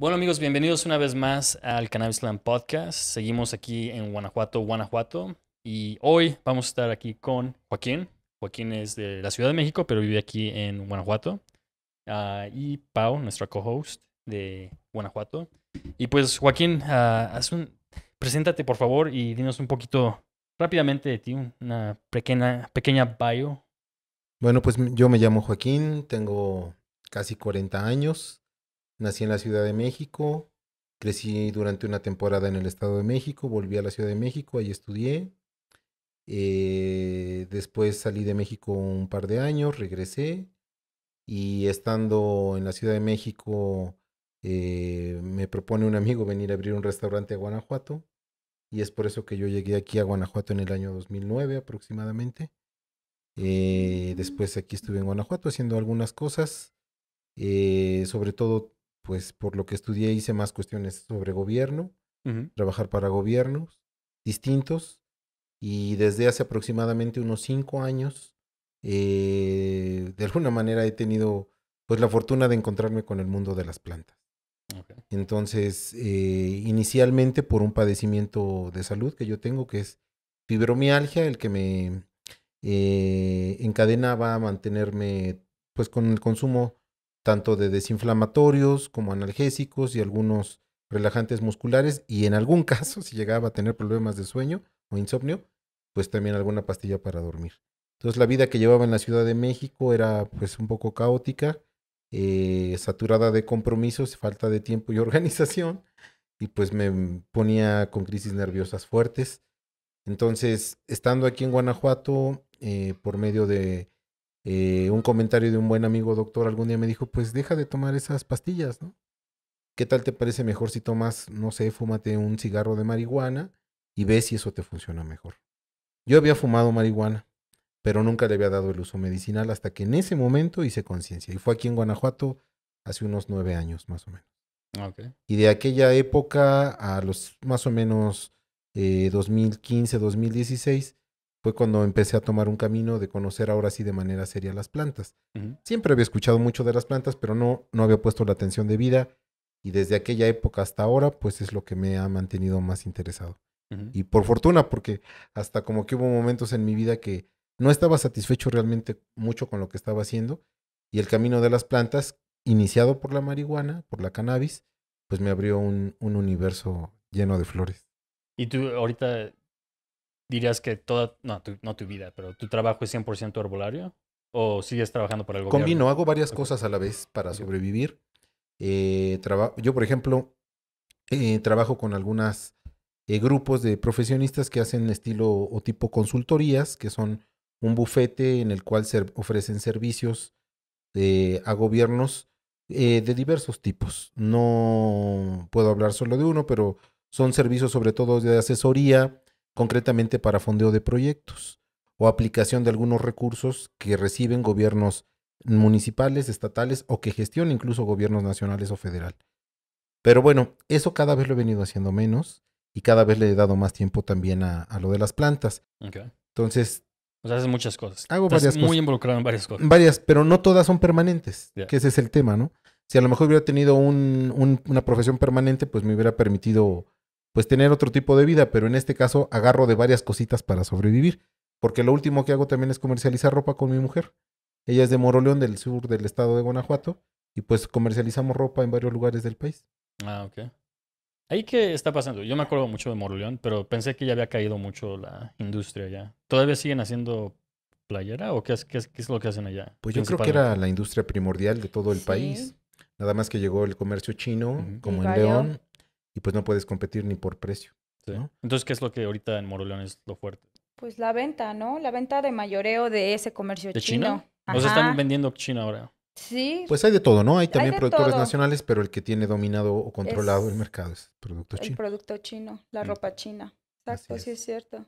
Bueno amigos, bienvenidos una vez más al Cannabisland Podcast. Seguimos aquí en Guanajuato, Guanajuato. Y hoy vamos a estar aquí con Joaquín. Joaquín es de la Ciudad de México, pero vive aquí en Guanajuato. Ah, y Pau, nuestra co-host de Guanajuato. Y pues Joaquín, ah, haz un, preséntate por favor y dinos un poquito rápidamente de ti, una pequeña, pequeña bio. Bueno, pues yo me llamo Joaquín, tengo casi 40 años, Nací en la Ciudad de México, crecí durante una temporada en el Estado de México, volví a la Ciudad de México, ahí estudié. Eh, después salí de México un par de años, regresé y estando en la Ciudad de México eh, me propone un amigo venir a abrir un restaurante a Guanajuato y es por eso que yo llegué aquí a Guanajuato en el año 2009 aproximadamente. Eh, después aquí estuve en Guanajuato haciendo algunas cosas, sobre todo pues por lo que estudié hice más cuestiones sobre gobierno, trabajar para gobiernos distintos y desde hace aproximadamente unos cinco años, eh, de alguna manera he tenido pues la fortuna de encontrarme con el mundo de las plantas. Entonces, eh, inicialmente por un padecimiento de salud que yo tengo, que es fibromialgia, el que me eh, encadenaba a mantenerme pues con el consumo tanto de desinflamatorios como analgésicos y algunos relajantes musculares y en algún caso, si llegaba a tener problemas de sueño o insomnio, pues también alguna pastilla para dormir. Entonces la vida que llevaba en la Ciudad de México era pues un poco caótica, eh, saturada de compromisos, falta de tiempo y organización, y pues me ponía con crisis nerviosas fuertes. Entonces, estando aquí en Guanajuato, eh, por medio de eh, un comentario de un buen amigo doctor algún día me dijo, pues deja de tomar esas pastillas, ¿no? ¿Qué tal te parece mejor si tomas, no sé, fúmate un cigarro de marihuana y ves si eso te funciona mejor? Yo había fumado marihuana, pero nunca le había dado el uso medicinal hasta que en ese momento hice conciencia. Y fue aquí en Guanajuato hace unos nueve años más o menos. Ah, y de aquella época a los más o menos 2015, eh, 2016, fue cuando empecé a tomar un camino de conocer ahora sí de manera seria las plantas. Siempre había escuchado mucho de las plantas, pero no, no había puesto la atención de vida. y desde aquella época hasta ahora, pues es lo que me ha mantenido más interesado. Y por fortuna, porque hasta como que hubo momentos en mi vida que no estaba satisfecho realmente mucho con lo que estaba haciendo y el camino de las plantas, iniciado por la marihuana, por la cannabis, pues me abrió un, un universo lleno de flores. Y tú ahorita dirías que toda, no tu, no tu vida, pero tu trabajo es 100% herbolario o sigues trabajando para el gobierno? Combino, hago varias cosas a la vez para sobrevivir. Eh, yo, por ejemplo, eh, trabajo con algunos eh, grupos de profesionistas que hacen estilo o tipo consultorías, que son un bufete en el cual se ofrecen servicios eh, a gobiernos de diversos tipos. No puedo hablar solo de uno, pero son servicios sobre todo de asesoría, concretamente para fondeo de proyectos o aplicación de algunos recursos que reciben gobiernos municipales, estatales o que gestionan incluso gobiernos nacionales o federal. Pero bueno, eso cada vez lo he venido haciendo menos y cada vez le he dado más tiempo también a, lo de las plantas. Entonces... O sea, haces muchas cosas. Hago varias muy Muy involucrado en varias cosas. Varias, pero no todas son permanentes, que ese es el tema, ¿no? Si a lo mejor hubiera tenido una profesión permanente, pues me hubiera permitido pues tener otro tipo de vida, pero en este caso agarro de varias cositas para sobrevivir, porque lo último que hago también es comercializar ropa con mi mujer. Ella es de Moroleón, del sur del estado de Guanajuato, y pues comercializamos ropa en varios lugares del país. Ah, ok. ¿Ahí qué está pasando? Yo me acuerdo mucho de Moroleón, pero pensé que ya había caído mucho la industria ya. ¿Todavía siguen haciendo playera o qué es, es, lo que hacen allá? Pues yo creo que era la industria primordial de todo el país. Nada más que llegó el comercio chino, como en León, y pues no puedes competir ni por precio. Entonces, ¿qué es lo que ahorita en Moroleón es lo fuerte? Pues la venta, ¿no? La venta de mayoreo de ese comercio chino. O sea, están vendiendo China ahora. Sí. Pues hay de todo, ¿no? Hay también productores nacionales, pero el que tiene dominado o controlado el mercado es producto chino. El producto chino, la mm. ropa china. Exacto, sí es cierto.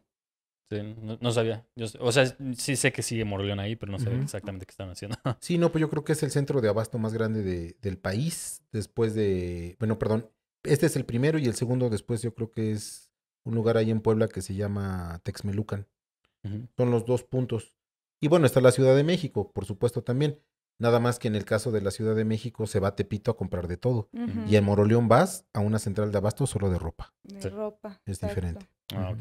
Sí, no, sabía. Yo, o sea, sí sé que sigue Moroleón ahí, pero no sé exactamente qué están haciendo. sí, no, pues yo creo que es el centro de abasto más grande de, del país. Después de, bueno, perdón, este es el primero y el segundo después yo creo que es un lugar ahí en Puebla que se llama Texmelucan. Son los dos puntos. Y bueno, está la Ciudad de México, por supuesto también. Nada más que en el caso de la Ciudad de México se va a Tepito a comprar de todo. Y en Moroleón vas a una central de abasto solo de ropa. De ropa. Es diferente. Ah,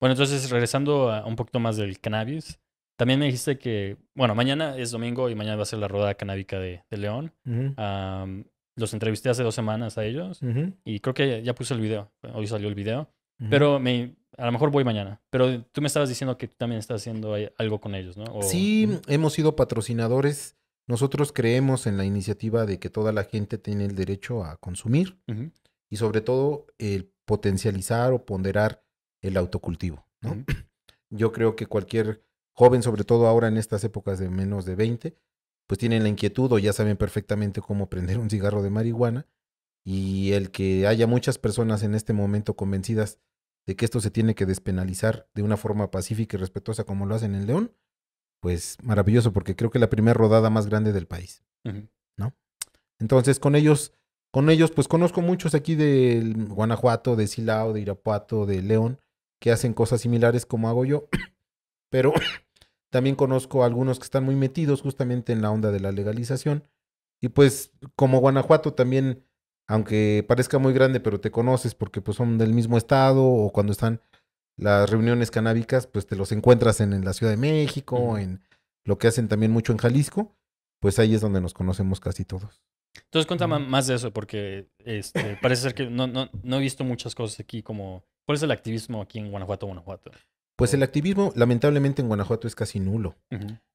Bueno, entonces regresando a un poquito más del cannabis, también me dijiste que, bueno, mañana es domingo y mañana va a ser la rodada canábica de, León. Los entrevisté hace dos semanas a ellos y creo que ya, puse el video. Hoy salió el video. Pero me, a lo mejor voy mañana. Pero tú me estabas diciendo que tú también estás haciendo algo con ellos, ¿no? Sí, hemos sido patrocinadores. Nosotros creemos en la iniciativa de que toda la gente tiene el derecho a consumir y sobre todo el potencializar o ponderar el autocultivo. ¿no? Yo creo que cualquier joven, sobre todo ahora en estas épocas de menos de 20, pues tienen la inquietud o ya saben perfectamente cómo prender un cigarro de marihuana. Y el que haya muchas personas en este momento convencidas de que esto se tiene que despenalizar de una forma pacífica y respetuosa como lo hacen en León, pues maravilloso, porque creo que la primera rodada más grande del país. ¿No? Entonces, con ellos, con ellos, pues conozco muchos aquí de Guanajuato, de Silao, de Irapuato, de León, que hacen cosas similares como hago yo. Pero también conozco a algunos que están muy metidos justamente en la onda de la legalización. Y pues como Guanajuato también, aunque parezca muy grande, pero te conoces porque pues son del mismo estado o cuando están las reuniones canábicas, pues te los encuentras en, la Ciudad de México, en lo que hacen también mucho en Jalisco, pues ahí es donde nos conocemos casi todos. Entonces cuéntame más de eso, porque este, parece ser que no, no, no, he visto muchas cosas aquí como... ¿Cuál es el activismo aquí en Guanajuato, Guanajuato? Pues el activismo, lamentablemente, en Guanajuato es casi nulo.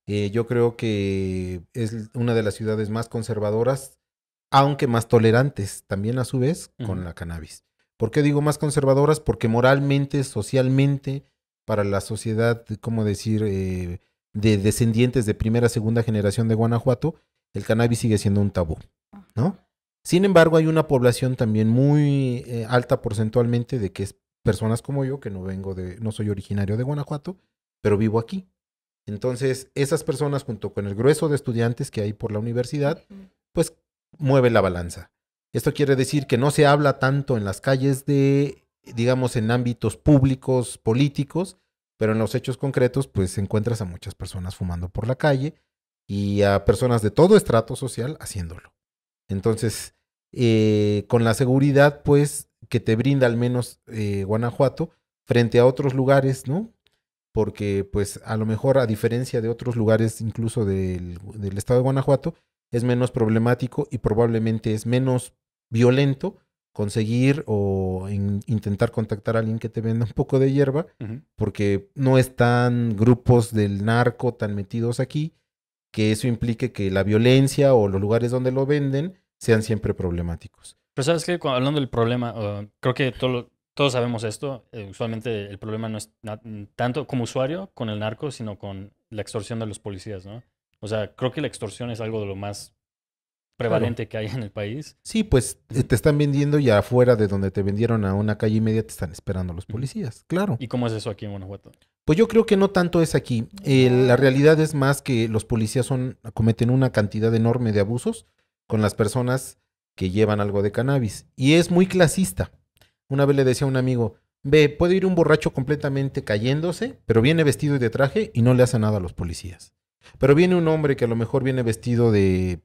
Eh, yo creo que es una de las ciudades más conservadoras, aunque más tolerantes, también a su vez, con la cannabis. ¿Por qué digo más conservadoras? Porque moralmente, socialmente, para la sociedad, ¿cómo decir?, eh, de descendientes de primera, segunda generación de Guanajuato, el cannabis sigue siendo un tabú, ¿no? Sin embargo, hay una población también muy eh, alta porcentualmente de que es personas como yo, que no vengo de, no soy originario de Guanajuato, pero vivo aquí. Entonces, esas personas, junto con el grueso de estudiantes que hay por la universidad, pues mueve la balanza. Esto quiere decir que no se habla tanto en las calles de, digamos, en ámbitos públicos, políticos, pero en los hechos concretos, pues encuentras a muchas personas fumando por la calle y a personas de todo estrato social haciéndolo. Entonces, eh, con la seguridad, pues que te brinda al menos eh, Guanajuato frente a otros lugares, ¿no? Porque pues a lo mejor a diferencia de otros lugares incluso del, estado de Guanajuato, es menos problemático y probablemente es menos violento conseguir o intentar contactar a alguien que te venda un poco de hierba, porque no están grupos del narco tan metidos aquí, que eso implique que la violencia o los lugares donde lo venden sean siempre problemáticos. Pero sabes que hablando del problema, creo que todo, todos sabemos esto. Eh, usualmente el problema no es tanto como usuario con el narco, sino con la extorsión de los policías, ¿no? O sea, creo que la extorsión es algo de lo más prevalente que hay en el país. Sí, pues eh, te están vendiendo y afuera de donde te vendieron a una calle y media te están esperando los policías, claro. ¿Y cómo es eso aquí en Guanajuato? Pues yo creo que no tanto es aquí. Eh, la realidad es más que los policías son, cometen una cantidad enorme de abusos con las personas que llevan algo de cannabis. Y es muy clasista. Una vez le decía a un amigo, ve, puede ir un borracho completamente cayéndose, pero viene vestido y de traje y no le hace nada a los policías. Pero viene un hombre que a lo mejor viene vestido de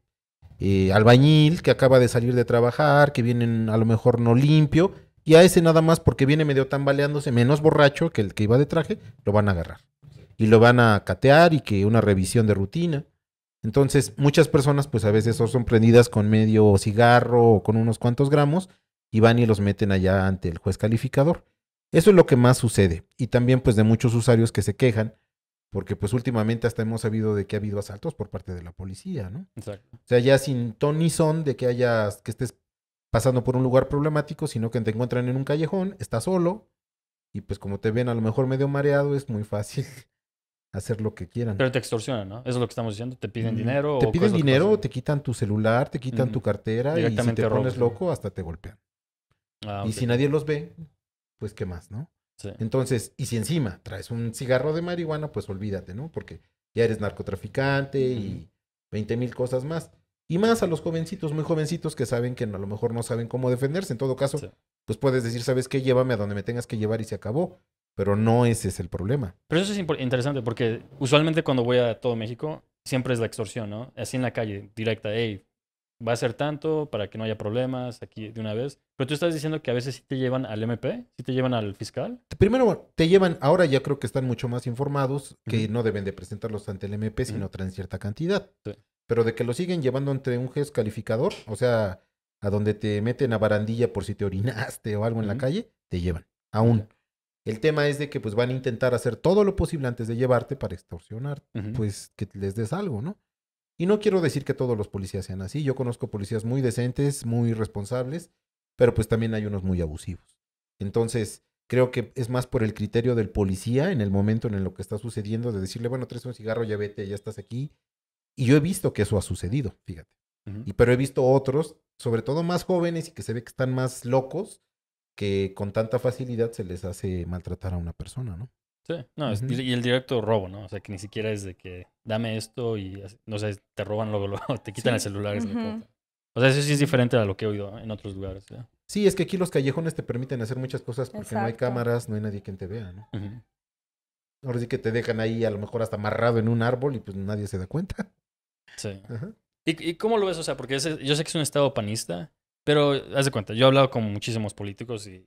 eh, albañil, que acaba de salir de trabajar, que viene a lo mejor no limpio, y a ese nada más porque viene medio tambaleándose, menos borracho que el que iba de traje, lo van a agarrar. Y lo van a catear y que una revisión de rutina. Entonces, muchas personas pues a veces son prendidas con medio cigarro o con unos cuantos gramos y van y los meten allá ante el juez calificador. Eso es lo que más sucede. Y también pues de muchos usuarios que se quejan porque pues últimamente hasta hemos sabido de que ha habido asaltos por parte de la policía, ¿no? Exacto. O sea, ya sin ton ni son de que hayas, que estés pasando por un lugar problemático, sino que te encuentran en un callejón, estás solo, y pues como te ven a lo mejor medio mareado, es muy fácil hacer lo que quieran. Pero te extorsionan, ¿no? Eso es lo que estamos diciendo. Te piden dinero. Te piden dinero, te quitan tu celular, te quitan tu cartera y si te pones loco hasta te golpean. Ah, y si nadie los ve, pues qué más, ¿no? Entonces, y si encima traes un cigarro de marihuana, pues olvídate, ¿no? Porque ya eres narcotraficante y 20 mil cosas más. Y más a los jovencitos, muy jovencitos que saben que a lo mejor no saben cómo defenderse. En todo caso, pues puedes decir, ¿sabes qué? Llévame a donde me tengas que llevar y se acabó. Pero no ese es el problema. Pero eso es interesante porque usualmente cuando voy a todo México siempre es la extorsión, ¿no? Así en la calle, directa, hey, va a ser tanto para que no haya problemas aquí de una vez. Pero tú estás diciendo que a veces sí te llevan al MP, sí te llevan al fiscal. Primero, te llevan, ahora ya creo que están mucho más informados que no deben de presentarlos ante el MP sino traen cierta cantidad. Pero de que lo siguen llevando ante un juez calificador, o sea, a donde te meten a barandilla por si te orinaste o algo en la calle, te llevan. Aún. El tema es de que pues van a intentar hacer todo lo posible antes de llevarte para extorsionar, pues que les des algo, ¿no? Y no quiero decir que todos los policías sean así. Yo conozco policías muy decentes, muy responsables, pero pues también hay unos muy abusivos. Entonces, creo que es más por el criterio del policía en el momento en el que está sucediendo de decirle, bueno, traes un cigarro, ya vete, ya estás aquí. Y yo he visto que eso ha sucedido, fíjate. y, pero he visto otros, sobre todo más jóvenes y que se ve que están más locos, que con tanta facilidad se les hace maltratar a una persona, ¿no? Sí, no, y el directo robo, ¿no? O sea, que ni siquiera es de que dame esto y, no sé, te roban luego, te quitan el celular. O sea, eso sí es diferente a lo que he oído en otros lugares. ¿eh? ¿sí? es que aquí los callejones te permiten hacer muchas cosas porque no hay cámaras, no hay nadie quien te vea, ¿no? Ahora sí que te dejan ahí a lo mejor hasta amarrado en un árbol y pues nadie se da cuenta. Sí. ¿Y, cómo lo ves? O sea, porque yo sé que es un estado panista, pero haz de cuenta, yo he hablado con muchísimos políticos y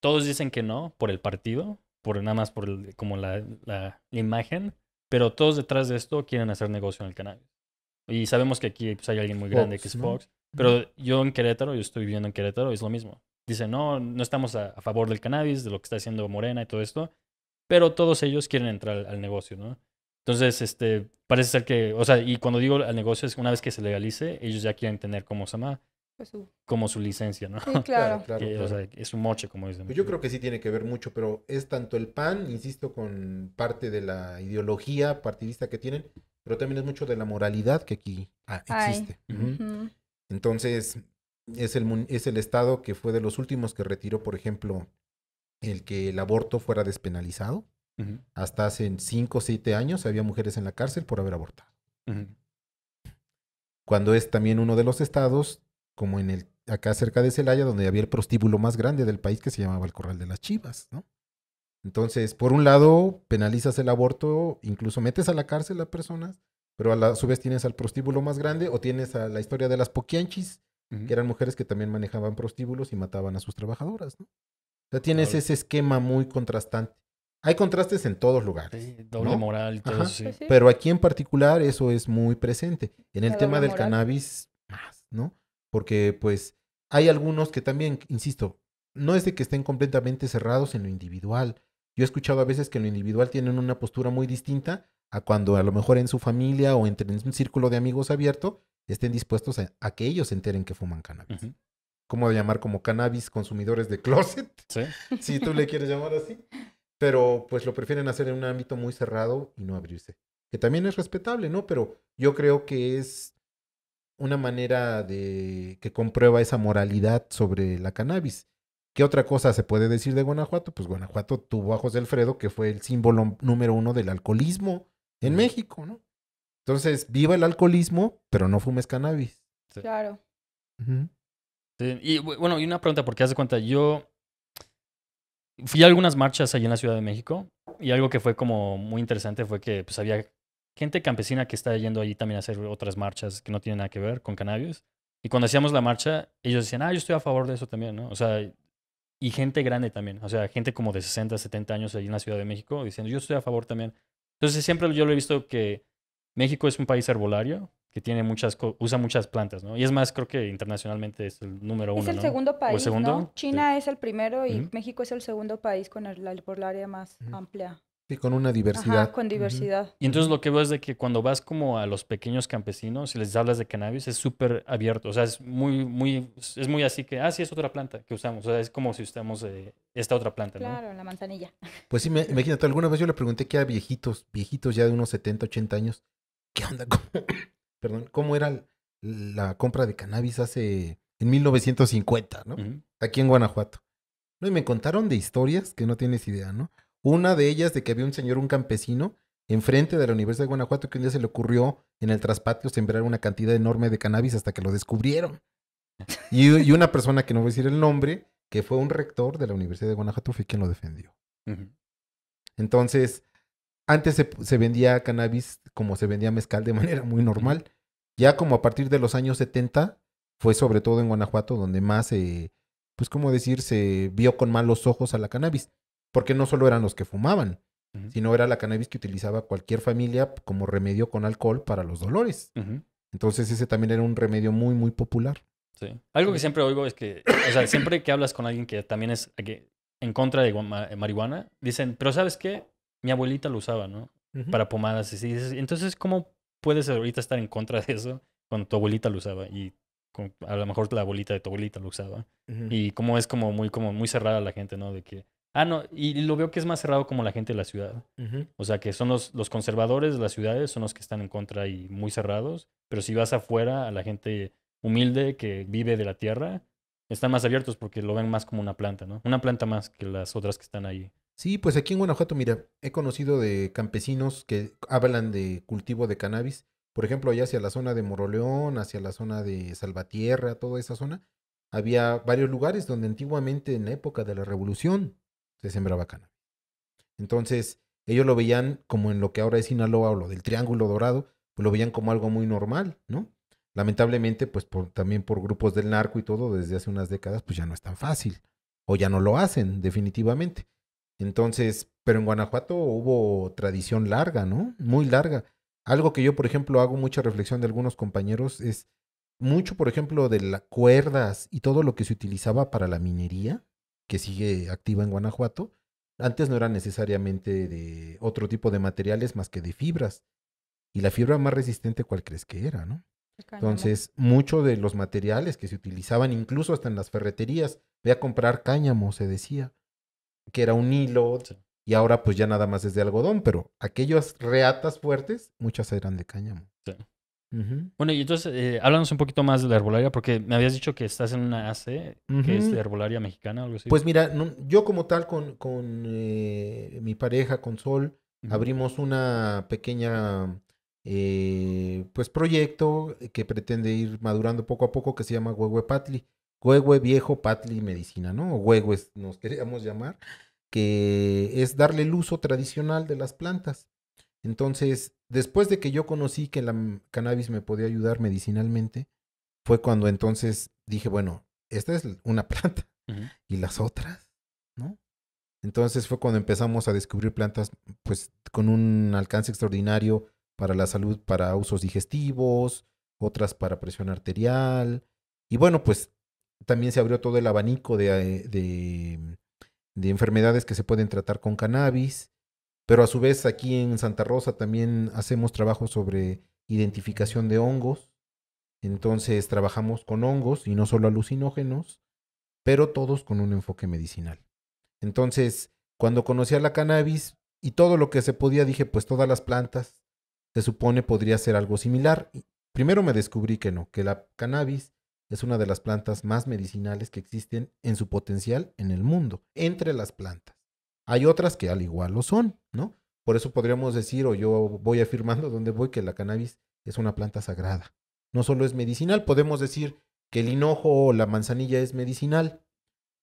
todos dicen que no por el partido, por nada más por como la, imagen, pero todos detrás de esto quieren hacer negocio en el cannabis. Y sabemos que aquí pues, hay alguien muy grande que es Fox, pero yo en Querétaro, yo estoy viviendo en Querétaro, es lo mismo. Dicen, no, no estamos a, favor del cannabis, de lo que está haciendo Morena y todo esto, pero todos ellos quieren entrar al, negocio, ¿no? Entonces, este, parece ser que, o sea, y cuando digo al negocio es una vez que se legalice, ellos ya quieren tener, como se llama, pues, como su licencia, ¿no? Sí, claro. claro, es un moche, como dicen. Pues yo creo que sí tiene que ver mucho, pero es tanto el PAN, insisto, con parte de la ideología partidista que tienen, pero también es mucho de la moralidad que aquí ah, existe. Entonces, es el, es el estado que fue de los últimos que retiró, por ejemplo, el que el aborto fuera despenalizado. Hasta hace cinco o siete años había mujeres en la cárcel por haber abortado. Cuando es también uno de los estados como en el, acá cerca de Celaya, donde había el prostíbulo más grande del país que se llamaba el Corral de las Chivas, ¿no? Entonces, por un lado, penalizas el aborto, incluso metes a la cárcel a personas, pero a, la, su vez tienes al prostíbulo más grande o tienes a la historia de las poquianchis, que eran mujeres que también manejaban prostíbulos y mataban a sus trabajadoras, ¿no? O sea, tienes ese esquema muy contrastante. Hay contrastes en todos lugares. doble moral todo eso. Pero aquí en particular eso es muy presente. En el tema del cannabis, más, ¿no? porque pues hay algunos que también, insisto, no es de que estén completamente cerrados en lo individual. Yo he escuchado a veces que en lo individual tienen una postura muy distinta a cuando a lo mejor en su familia o entre en un círculo de amigos abierto estén dispuestos a, que ellos se enteren que fuman cannabis. ¿Cómo llamar como cannabis consumidores de closet? ¿Sí? Si tú le quieres llamar así. Pero pues lo prefieren hacer en un ámbito muy cerrado y no abrirse. Que también es respetable, ¿no? Pero yo creo que es una manera de que comprueba esa moralidad sobre la cannabis. ¿Qué otra cosa se puede decir de Guanajuato? Pues Guanajuato tuvo a José Alfredo, que fue el símbolo número uno del alcoholismo en México, ¿no? Entonces, viva el alcoholismo, pero no fumes cannabis. Claro. Y bueno, y una pregunta, porque haz de cuenta, yo fui a algunas marchas allí en la Ciudad de México y algo que fue como muy interesante fue que pues había gente campesina que está yendo allí también a hacer otras marchas que no tienen nada que ver con cannabis. Y cuando hacíamos la marcha, ellos decían, ah, yo estoy a favor de eso también, ¿no? O sea, y gente grande también, o sea, gente como de 60, 70 años allí en la Ciudad de México diciendo, yo estoy a favor también. Entonces siempre yo lo he visto que México es un país herbolario que tiene muchas usa muchas plantas, ¿no? Y es más, creo que internacionalmente es el número uno. Es el segundo país, ¿no? China es el primero y México es el segundo país con el, la herbolaria más amplia. Sí, con una diversidad. con diversidad. Y entonces lo que veo es de que cuando vas como a los pequeños campesinos y les hablas de cannabis, es súper abierto. O sea, es muy, muy, es muy así que, ah, sí, es otra planta que usamos. O sea, es como si usamos eh, esta otra planta, ¿no? Claro, la manzanilla. Pues sí, imagínate, alguna vez yo le pregunté que a viejitos, viejitos ya de unos 70, 80 años, ¿qué onda? ¿Cómo, perdón, ¿cómo era la compra de cannabis hace, en 1950, ¿no? Aquí en Guanajuato. No, y me contaron de historias que no tienes idea, ¿no? Una de ellas de que había un señor, un campesino, enfrente de la Universidad de Guanajuato, que un día se le ocurrió en el traspatio sembrar una cantidad enorme de cannabis hasta que lo descubrieron. Y, una persona que no voy a decir el nombre, que fue un rector de la Universidad de Guanajuato, fue quien lo defendió. Entonces, antes se, vendía cannabis como se vendía mezcal de manera muy normal. Ya como a partir de los años 70, fue sobre todo en Guanajuato donde más, se, pues cómo decir, se vio con malos ojos a la cannabis. Porque no solo eran los que fumaban, sino era la cannabis que utilizaba cualquier familia como remedio con alcohol para los dolores. Entonces ese también era un remedio muy, muy popular. Sí. Algo que siempre oigo es que, o sea, siempre que hablas con alguien que también es en contra de marihuana, dicen, pero ¿sabes qué? Mi abuelita lo usaba, ¿no? Para pomadas. Y así. entonces, ¿cómo puedes ahorita estar en contra de eso cuando tu abuelita lo usaba? Y a lo mejor la abuelita de tu abuelita lo usaba. Y cómo es como muy, como muy cerrada la gente, ¿no? De que Ah, no, y lo veo que es más cerrado como la gente de la ciudad. O sea, que son los, los conservadores de las ciudades, son los que están en contra y muy cerrados. Pero si vas afuera, a la gente humilde que vive de la tierra, están más abiertos porque lo ven más como una planta, ¿no? Una planta más que las otras que están ahí. Sí, pues aquí en Guanajuato, mira, he conocido de campesinos que hablan de cultivo de cannabis. Por ejemplo, allá hacia la zona de Moroleón, hacia la zona de Salvatierra, toda esa zona, había varios lugares donde antiguamente, en la época de la Revolución, se sembraba cana. Entonces, ellos lo veían como en lo que ahora es Sinaloa o lo del Triángulo Dorado, pues lo veían como algo muy normal, ¿no? Lamentablemente, pues también por grupos del narco y todo, desde hace unas décadas, pues ya no es tan fácil, o ya no lo hacen definitivamente. Entonces, pero en Guanajuato hubo tradición larga, ¿no? Muy larga. Algo que yo, por ejemplo, hago mucha reflexión de algunos compañeros es mucho, por ejemplo, de las cuerdas y todo lo que se utilizaba para la minería, que sigue activa en Guanajuato, antes no era necesariamente de otro tipo de materiales más que de fibras. Y la fibra más resistente, ¿cuál crees que era, no? Entonces, muchos de los materiales que se utilizaban, incluso hasta en las ferreterías, ve a comprar cáñamo, se decía, que era un hilo, y ahora pues ya nada más es de algodón, pero aquellas reatas fuertes, muchas eran de cáñamo. Bueno, y entonces, eh, háblanos un poquito más de la herbolaria, porque me habías dicho que estás en una AC, que es de herbolaria mexicana, o algo así. Pues mira, yo como tal con, eh, mi pareja, con Sol, abrimos una pequeña, eh, pues, proyecto que pretende ir madurando poco a poco, que se llama Huehue Patli. Huehue Viejo Patli Medicina, ¿no? O Huehue nos queríamos llamar, que es darle el uso tradicional de las plantas. Entonces, después de que yo conocí que la cannabis me podía ayudar medicinalmente, fue cuando entonces dije, bueno, esta es una planta y las otras, ¿no? Entonces fue cuando empezamos a descubrir plantas pues con un alcance extraordinario para la salud, para usos digestivos, otras para presión arterial. Y bueno, pues también se abrió todo el abanico de eh, mm, enfermedades que se pueden tratar con cannabis. Pero a su vez aquí en Santa Rosa también hacemos trabajo sobre identificación de hongos. Entonces trabajamos con hongos y no solo alucinógenos, pero todos con un enfoque medicinal. Entonces, cuando conocí a la cannabis y todo lo que se podía, dije, pues todas las plantas se supone podría ser algo similar. Primero me descubrí que no, que la cannabis es una de las plantas más medicinales que existen en su potencial en el mundo, entre las plantas. Hay otras que al igual lo son, ¿no? Por eso podríamos decir, o yo voy afirmando donde voy, que la cannabis es una planta sagrada. No solo es medicinal, podemos decir que el hinojo o la manzanilla es medicinal,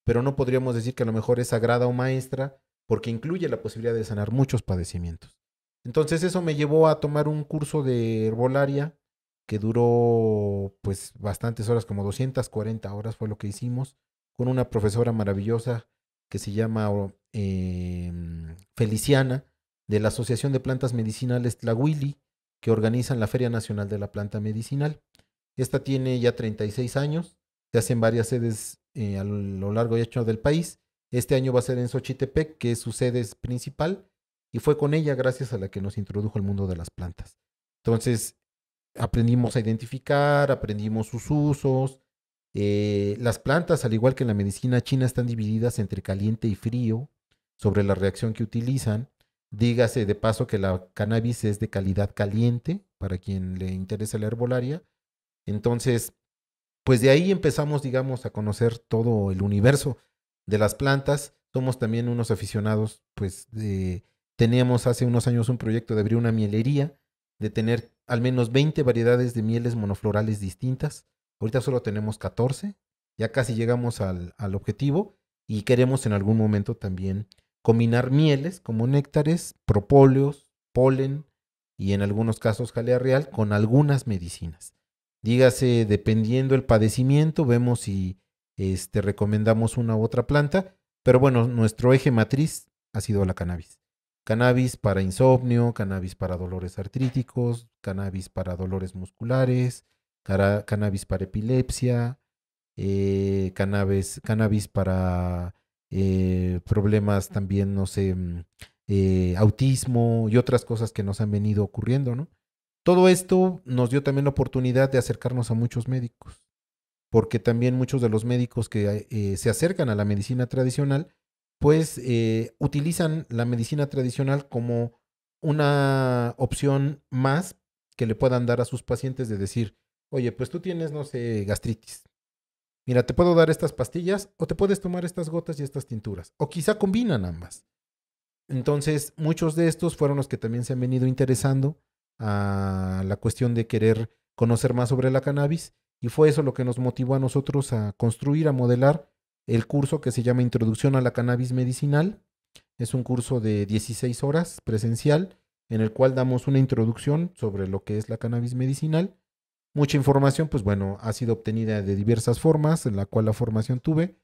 pero no podríamos decir que a lo mejor es sagrada o maestra, porque incluye la posibilidad de sanar muchos padecimientos. Entonces eso me llevó a tomar un curso de herbolaria que duró pues bastantes horas, como 240 horas fue lo que hicimos, con una profesora maravillosa que se llama Em, Feliciana de la Asociación de Plantas Medicinales Tlahuili, que organizan la Feria Nacional de la Planta Medicinal. Esta tiene ya 36 años, se hacen varias sedes eh, a lo largo y ancho del país. Este año va a ser en Xochitepec, que es su sede principal, y fue con ella gracias a la que nos introdujo al mundo de las plantas. Entonces, aprendimos a identificar, aprendimos sus usos. Eh, las plantas, al igual que en la medicina china, están divididas entre caliente y frío, sobre la reacción que utilizan. Dígase de paso que la cannabis es de calidad caliente, para quien le interesa la herbolaria. Entonces, pues de ahí empezamos, digamos, a conocer todo el universo de las plantas. Somos también unos aficionados, pues de, teníamos hace unos años un proyecto de abrir una mielería, de tener al menos 20 variedades de mieles monoflorales distintas. Ahorita solo tenemos 14, ya casi llegamos al, al objetivo y queremos en algún momento también combinar mieles como néctares, propóleos, polen y en algunos casos jalea real con algunas medicinas. Dígase, dependiendo el padecimiento, vemos si este, recomendamos una u otra planta, pero bueno, nuestro eje matriz ha sido la cannabis. Cannabis para insomnio, cannabis para dolores artríticos, cannabis para dolores musculares, cannabis para epilepsia, eh, cannabis, cannabis para eh, problemas también, no sé, mm, eh, autismo y otras cosas que nos han venido ocurriendo, ¿no? Todo esto nos dio también la oportunidad de acercarnos a muchos médicos, porque también muchos de los médicos que eh, se acercan a la medicina tradicional, pues utilizan la medicina tradicional como una opción más que le puedan dar a sus pacientes de decir, oye, pues tú tienes, no sé, gastritis, mira, te puedo dar estas pastillas o te puedes tomar estas gotas y estas tinturas. O quizá combinan ambas. Entonces, muchos de estos fueron los que también se han venido interesando a la cuestión de querer conocer más sobre la cannabis y fue eso lo que nos motivó a nosotros a construir, a modelar el curso que se llama Introducción a la Cannabis Medicinal. Es un curso de 16 horas presencial en el cual damos una introducción sobre lo que es la cannabis medicinal Mucha información, pues bueno, ha sido obtenida de diversas formas, en la cual la formación tuve.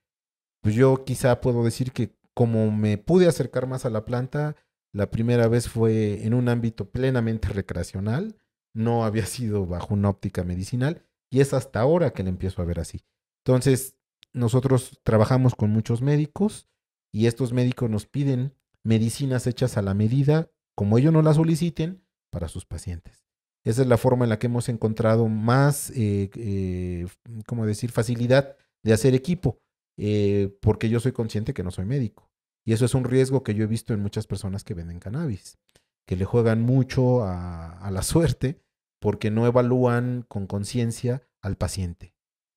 Pues yo quizá puedo decir que como me pude acercar más a la planta, la primera vez fue en un ámbito plenamente recreacional, no había sido bajo una óptica medicinal, y es hasta ahora que la empiezo a ver así. Entonces, nosotros trabajamos con muchos médicos y estos médicos nos piden medicinas hechas a la medida, como ellos no la soliciten, para sus pacientes. Esa es la forma en la que hemos encontrado más, eh, eh, ¿cómo decir?, facilidad de hacer equipo, eh, porque yo soy consciente que no soy médico. Y eso es un riesgo que yo he visto en muchas personas que venden cannabis, que le juegan mucho a, la suerte porque no evalúan con conciencia al paciente.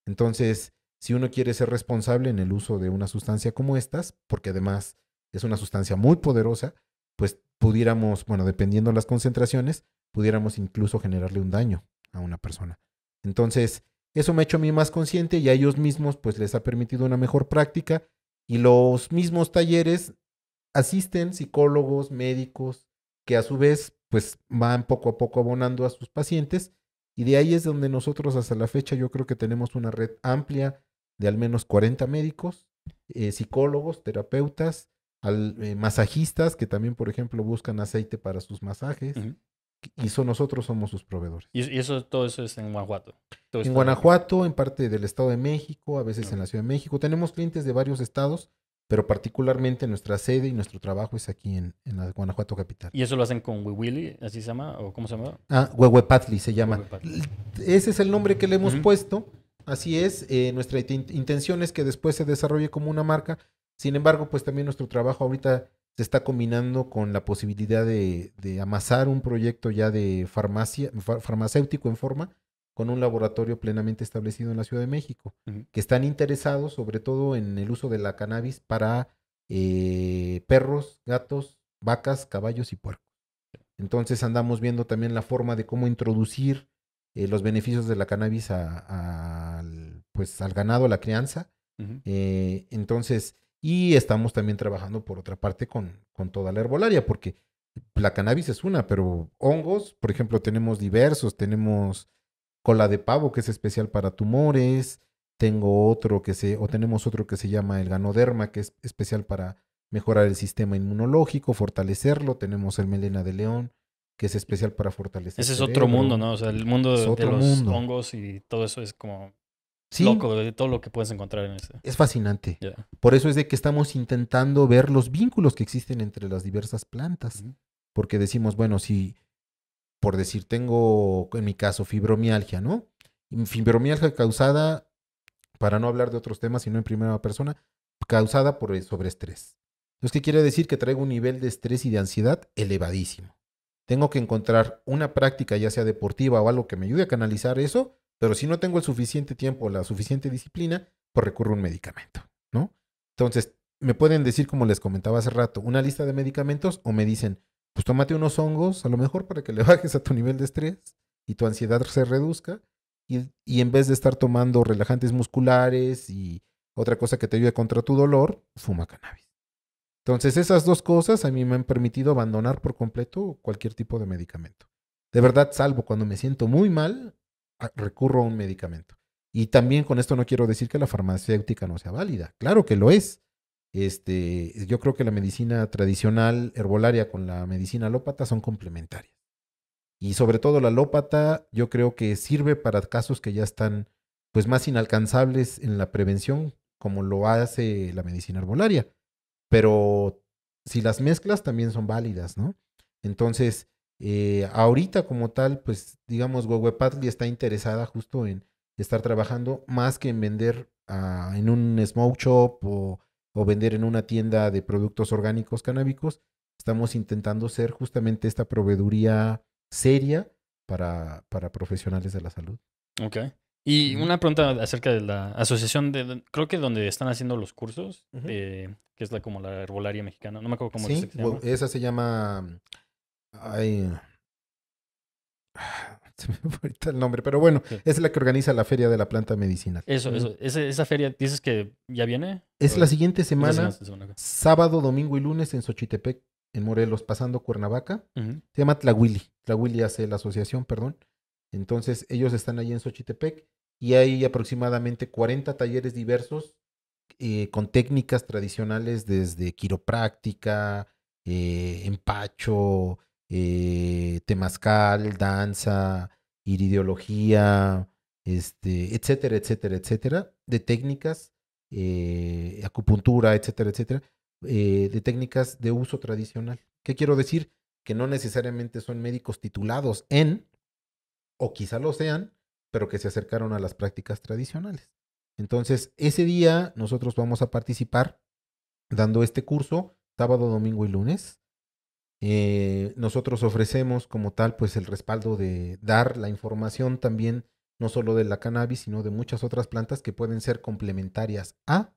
Entonces, si uno quiere ser responsable en el uso de una sustancia como estas, porque además es una sustancia muy poderosa, pues pudiéramos, bueno, dependiendo las concentraciones, pudiéramos incluso generarle un daño a una persona. Entonces, eso me ha hecho a mí más consciente y a ellos mismos pues les ha permitido una mejor práctica y los mismos talleres asisten psicólogos, médicos, que a su vez pues van poco a poco abonando a sus pacientes y de ahí es donde nosotros hasta la fecha yo creo que tenemos una red amplia de al menos 40 médicos, eh, psicólogos, terapeutas, eh, masajistas que también por ejemplo buscan aceite para sus masajes y son nosotros somos sus proveedores. Y, eso todo eso es en Guanajuato. en Guanajuato, en parte del Estado de México, a veces en la Ciudad de México. Tenemos clientes de varios estados, pero particularmente nuestra sede y nuestro trabajo es aquí en, en la Guanajuato capital. ¿Y eso lo hacen con Huehuili, así se llama? ¿O cómo se llama? Ah, Huehuepatli se llama. Ese es el nombre que le hemos puesto. Así es, eh, nuestra intención es que después se desarrolle como una marca. Sin embargo, pues también nuestro trabajo ahorita se está combinando con la posibilidad de, amasar un proyecto ya de farmacia, farmacéutico en forma con un laboratorio plenamente establecido en la Ciudad de México, que están interesados sobre todo en el uso de la cannabis para eh, perros, gatos, vacas, caballos y puercos. Entonces andamos viendo también la forma de cómo introducir eh, los beneficios de la cannabis al, pues, al ganado, a la crianza. Eh, entonces, y estamos también trabajando por otra parte con, con toda la herbolaria, porque la cannabis es una, pero hongos, por ejemplo, tenemos diversos, tenemos cola de pavo que es especial para tumores, tengo otro que se, o tenemos otro que se llama el ganoderma, que es especial para mejorar el sistema inmunológico, fortalecerlo, tenemos el melena de león, que es especial para fortalecer. Ese es otro mundo, ¿no? O sea, el mundo de, los hongos y todo eso es como Sí. Loco de todo lo que puedes encontrar en este. Es fascinante. Por eso es de que estamos intentando ver los vínculos que existen entre las diversas plantas. Porque decimos, bueno, si, por decir, tengo, en mi caso, fibromialgia, ¿no? Fibromialgia causada, para no hablar de otros temas, sino en primera persona, causada por el sobreestrés. Entonces, ¿qué quiere decir? Que traigo un nivel de estrés y de ansiedad elevadísimo. Tengo que encontrar una práctica, ya sea deportiva o algo que me ayude a canalizar eso, pero si no tengo el suficiente tiempo, la suficiente disciplina, pues recurro a un medicamento, ¿no? Entonces, me pueden decir, como les comentaba hace rato, una lista de medicamentos o me dicen, pues tómate unos hongos, a lo mejor para que le bajes a tu nivel de estrés y tu ansiedad se reduzca. Y, y en vez de estar tomando relajantes musculares y otra cosa que te ayude contra tu dolor, fuma cannabis. Entonces, esas dos cosas a mí me han permitido abandonar por completo cualquier tipo de medicamento. De verdad, salvo cuando me siento muy mal, recurro a un medicamento. Y también con esto no quiero decir que la farmacéutica no sea válida. Claro que lo es. Este, yo creo que la medicina tradicional herbolaria con la medicina alópata son complementarias. Y sobre todo la alópata yo creo que sirve para casos que ya están pues más inalcanzables en la prevención como lo hace la medicina herbolaria. Pero si las mezclas también son válidas, ¿no? Entonces, eh, ahorita como tal, pues digamos, Huehuepatli está interesada justo en estar trabajando más que en vender ah, en un smoke shop o, vender en una tienda de productos orgánicos canábicos. Estamos intentando ser justamente esta proveeduría seria para, para profesionales de la salud. Ok. Y una pregunta acerca de la asociación de, creo que donde están haciendo los cursos, que es la como la herbolaria mexicana, no me acuerdo cómo se llama. Esa se llama Ay. Ah, se me fue el nombre, pero bueno, es la que organiza la feria de la planta medicina. Eso, eso. Esa, feria, ¿dices que ya viene? Es la siguiente semana, sábado, domingo y lunes en Xochitepec, en Morelos, pasando Cuernavaca. Se llama Tlahuili. Tlahuili hace la asociación, perdón. Entonces, ellos están ahí en Xochitepec y hay aproximadamente 40 talleres diversos eh, con técnicas tradicionales desde quiropráctica, eh, empacho, eh, temazcal, danza, irideología, este, etcétera, etcétera, etcétera, de técnicas, eh, acupuntura, etcétera, etcétera, eh, de técnicas de uso tradicional. ¿Qué quiero decir? Que no necesariamente son médicos titulados en, o quizá lo sean, pero que se acercaron a las prácticas tradicionales. Entonces, ese día nosotros vamos a participar dando este curso sábado, domingo y lunes. Eh, nosotros ofrecemos como tal pues el respaldo de dar la información también no solo de la cannabis, sino de muchas otras plantas que pueden ser complementarias a,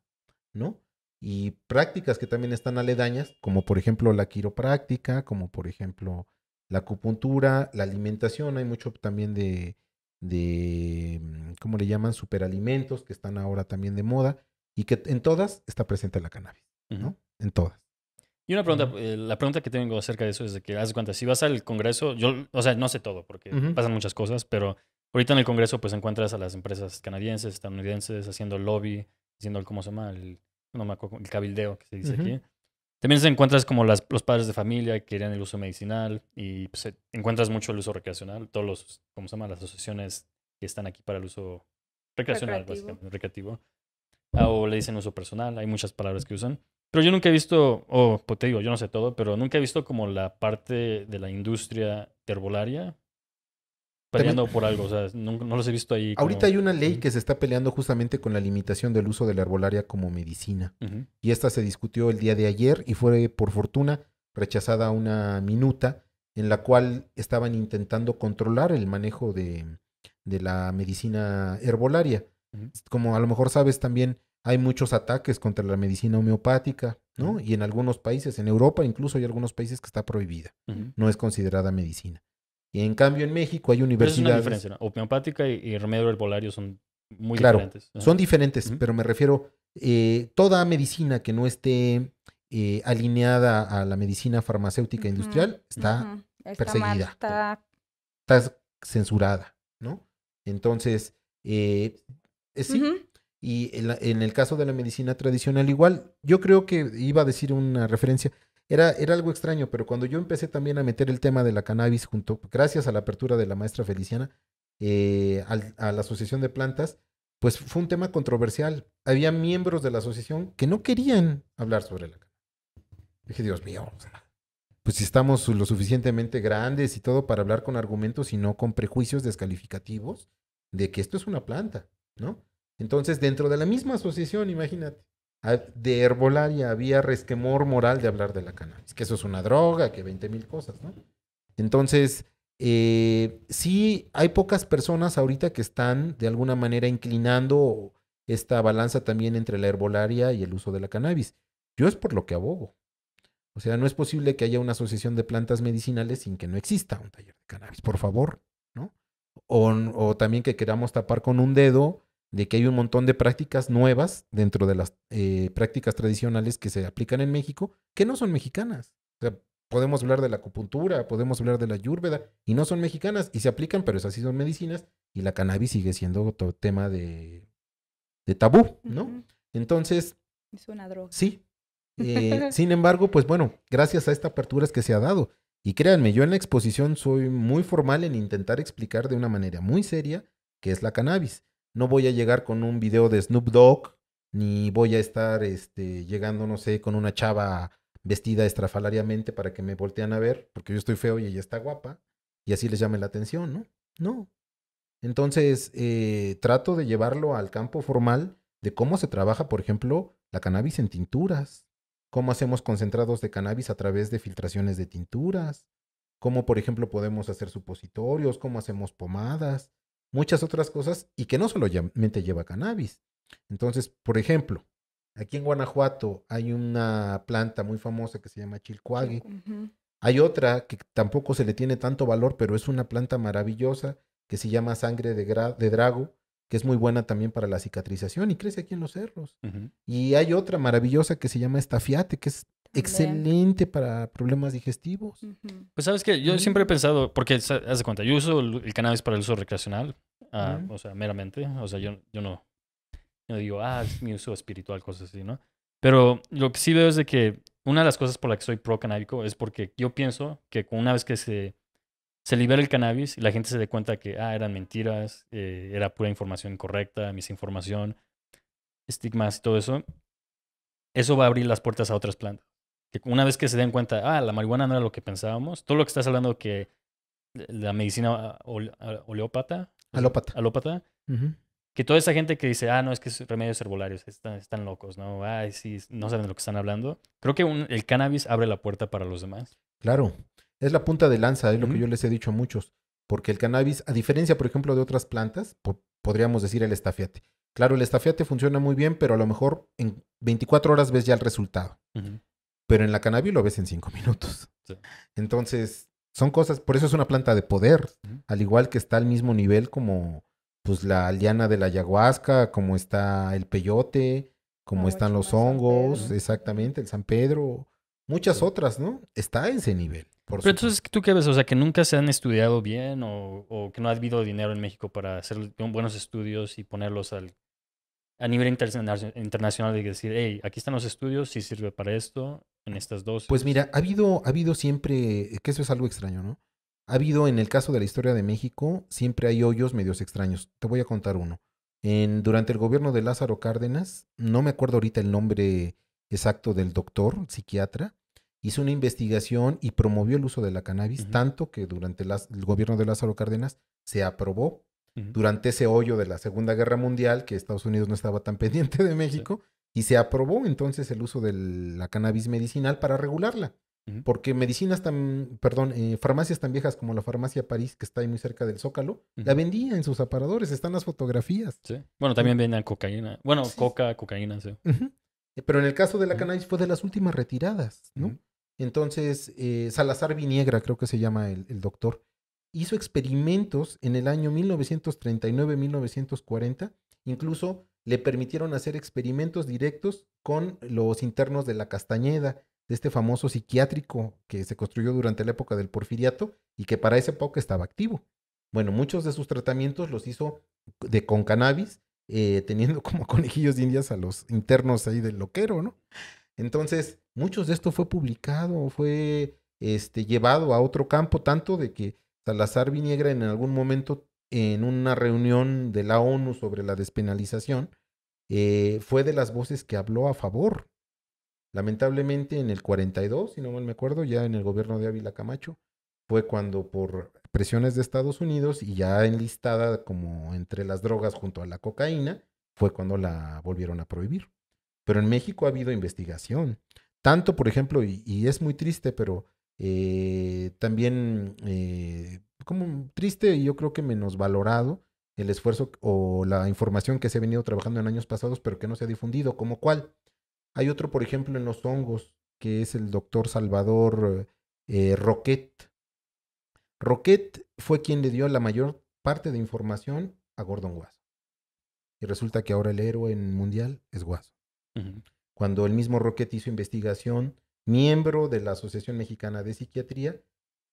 ¿no? Y prácticas que también están aledañas, como por ejemplo la quiropráctica, como por ejemplo la acupuntura, la alimentación, hay mucho también de, de, mm, ¿cómo le llaman? Superalimentos que están ahora también de moda y que en todas está presente la cannabis, ¿no? En todas. Y una pregunta, eh, la pregunta que tengo acerca de eso es de que, haz cuenta, si vas al Congreso, yo, o sea, no sé todo, porque pasan muchas cosas, pero ahorita en el Congreso pues encuentras a las empresas canadienses, estadounidenses, haciendo lobby, haciendo el, ¿cómo se llama? El, no me el cabildeo que se dice aquí. También se encuentras como las, los padres de familia que querían el uso medicinal y pues, eh, encuentras mucho el uso recreacional, todos los, ¿cómo se llama? Las asociaciones que están aquí para el uso recreacional, recreativo. básicamente, recreativo. Ah, o le dicen uso personal, hay muchas palabras que usan. Pero yo nunca he visto, o pues, te digo, yo no sé todo, pero nunca he visto como la parte de la industria herbolaria peleando por algo, o sea, no, los he visto ahí. Ahorita hay una ley que se está peleando justamente con la limitación del uso de la herbolaria como medicina. Y esta se discutió el día de ayer y fue, por fortuna, rechazada una minuta en la cual estaban intentando controlar el manejo de, la medicina herbolaria. Como a lo mejor sabes también, hay muchos ataques contra la medicina homeopática, ¿no? Y en algunos países, en Europa incluso hay algunos países que está prohibida, no es considerada medicina. Y en cambio en México hay universidades... Pero es una diferencia, Homeopática y, remedio herbolario son muy diferentes. Son diferentes, pero me refiero, eh, toda medicina que no esté eh, alineada a la medicina farmacéutica industrial está, perseguida, está... censurada, ¿no? Entonces, eh, sí, y en, el caso de la medicina tradicional igual, yo creo que iba a decir una referencia, era, era, algo extraño, pero cuando yo empecé también a meter el tema de la cannabis junto, gracias a la apertura de la maestra Feliciana, eh, a la Asociación de Plantas, pues fue un tema controversial. Había miembros de la asociación que no querían hablar sobre la cannabis. Dije, Dios mío, pues si estamos lo suficientemente grandes y todo para hablar con argumentos y no con prejuicios descalificativos de que esto es una planta, ¿no? Entonces, dentro de la misma asociación, imagínate, de herbolaria había resquemor moral de hablar de la cannabis, que eso es una droga, que 20 mil cosas, ¿no? Entonces, eh, sí hay pocas personas ahorita que están de alguna manera inclinando esta balanza también entre la herbolaria y el uso de la cannabis. Yo es por lo que abogo. O sea, no es posible que haya una asociación de plantas medicinales sin que no exista un taller de cannabis, por favor, ¿no? o también que queramos tapar con un dedo de que hay un montón de prácticas nuevas dentro de las eh, prácticas tradicionales que se aplican en México que no son mexicanas. O sea, podemos hablar de la acupuntura, podemos hablar de la yúrveda y no son mexicanas y se aplican, pero esas sí son medicinas y la cannabis sigue siendo otro tema de, tabú, ¿no? Entonces... Es una droga. Sí. Eh, sin embargo, pues bueno, gracias a esta apertura es que se ha dado. Y créanme, yo en la exposición soy muy formal en intentar explicar de una manera muy seria qué es la cannabis. No voy a llegar con un video de Snoop Dogg, ni voy a estar este, llegando, no sé, con una chava vestida estrafalariamente para que me voltean a ver, porque yo estoy feo y ella está guapa, y así les llame la atención, ¿no? No. Entonces, eh, trato de llevarlo al campo formal de cómo se trabaja, por ejemplo, la cannabis en tinturas, cómo hacemos concentrados de cannabis a través de filtraciones de tinturas, cómo, por ejemplo, podemos hacer supositorios, cómo hacemos pomadas, muchas otras cosas y que no solamente lleva cannabis. Entonces, por ejemplo, aquí en Guanajuato hay una planta muy famosa que se llama chilcuague. Hay otra que tampoco se le tiene tanto valor, pero es una planta maravillosa que se llama sangre de, de drago, que es muy buena también para la cicatrización y crece aquí en los cerros. Y hay otra maravillosa que se llama estafiate, que es excelente para problemas digestivos. Pues sabes que yo siempre he pensado, porque haz de cuenta, yo uso el cannabis para el uso recreacional, ah, o sea, meramente, o sea, yo, yo no, digo, ah, es mi uso espiritual, cosas así, ¿no? Pero lo que sí veo es de que una de las cosas por las que soy pro canábico es porque yo pienso que una vez que se, libera el cannabis y la gente se dé cuenta que, ah, eran mentiras, eh, era pura información incorrecta, misinformación, estigmas y todo eso, eso va a abrir las puertas a otras plantas que una vez que se den cuenta, ah, la marihuana no era lo que pensábamos, todo lo que estás hablando que la medicina ah, ah, oleópata, alópata, alópata que toda esa gente que dice, ah, no, es que es remedios herbolarios, están, están locos, ¿no? Ay, sí, no saben de lo que están hablando. Creo que el cannabis abre la puerta para los demás. Claro, es la punta de lanza, es lo que yo les he dicho a muchos, porque el cannabis, a diferencia, por ejemplo, de otras plantas, podríamos decir el estafiate. Claro, el estafiate funciona muy bien, pero a lo mejor en 24 horas ves ya el resultado pero en la cannabis lo ves en cinco minutos. Entonces, son cosas, por eso es una planta de poder, al igual que está al mismo nivel como pues la liana de la ayahuasca, como está el peyote, como están los hongos, exactamente, el San Pedro, muchas otras, ¿no? Está en ese nivel. Pero entonces, ¿tú qué ves? O sea, que nunca se han estudiado bien o, o que no ha habido dinero en México para hacer buenos estudios y ponerlos al, a nivel internacional, internacional de decir, hey, aquí están los estudios, si sirve para esto, en estas dos. Pues mira, ha habido, ha habido siempre, que eso es algo extraño, ¿no? Ha habido en el caso de la historia de México, siempre hay hoyos medios extraños. Te voy a contar uno. En, durante el gobierno de Lázaro Cárdenas, no me acuerdo ahorita el nombre exacto del doctor, psiquiatra, hizo una investigación y promovió el uso de la cannabis, tanto que durante el gobierno de Lázaro Cárdenas se aprobó durante ese hoyo de la Segunda Guerra Mundial, que Estados Unidos no estaba tan pendiente de México, y se aprobó entonces el uso de la cannabis medicinal para regularla. Porque medicinas tan, perdón, eh, farmacias tan viejas como la farmacia París, que está ahí muy cerca del Zócalo, la vendían en sus aparadores, están las fotografías. Sí. Bueno, también vendían cocaína. Bueno, coca, cocaína, sí. Eh, pero en el caso de la cannabis fue de las últimas retiradas, ¿no? Entonces, eh, Salazar Viniegra, creo que se llama el doctor, hizo experimentos en el año 1939-1940, incluso le permitieron hacer experimentos directos con los internos de la Castañeda, de este famoso psiquiátrico que se construyó durante la época del porfiriato y que para esa época estaba activo. Bueno, muchos de sus tratamientos los hizo de, con cannabis, eh, teniendo como conejillos de indias a los internos ahí del loquero, ¿no? Entonces, muchos de esto fue publicado, fue este, llevado a otro campo, tanto de que Salazar Viniegra en algún momento en una reunión de la ONU sobre la despenalización, eh, fue de las voces que habló a favor. Lamentablemente en el 42, si no mal me acuerdo, ya en el gobierno de Ávila Camacho, fue cuando por presiones de Estados Unidos y ya enlistada como entre las drogas junto a la cocaína, fue cuando la volvieron a prohibir. Pero en México ha habido investigación. Tanto, por ejemplo, y es muy triste, pero eh, también eh, como triste y yo creo que menos valorado el esfuerzo o la información que se ha venido trabajando en años pasados, pero que no se ha difundido, como cual, Hay otro, por ejemplo, en los hongos, que es el doctor Salvador eh, Roquet. Roquet fue quien le dio la mayor parte de información a Gordon Guaso. Y resulta que ahora el héroe en mundial es Guaso. Cuando el mismo Roquet hizo investigación miembro de la Asociación Mexicana de Psiquiatría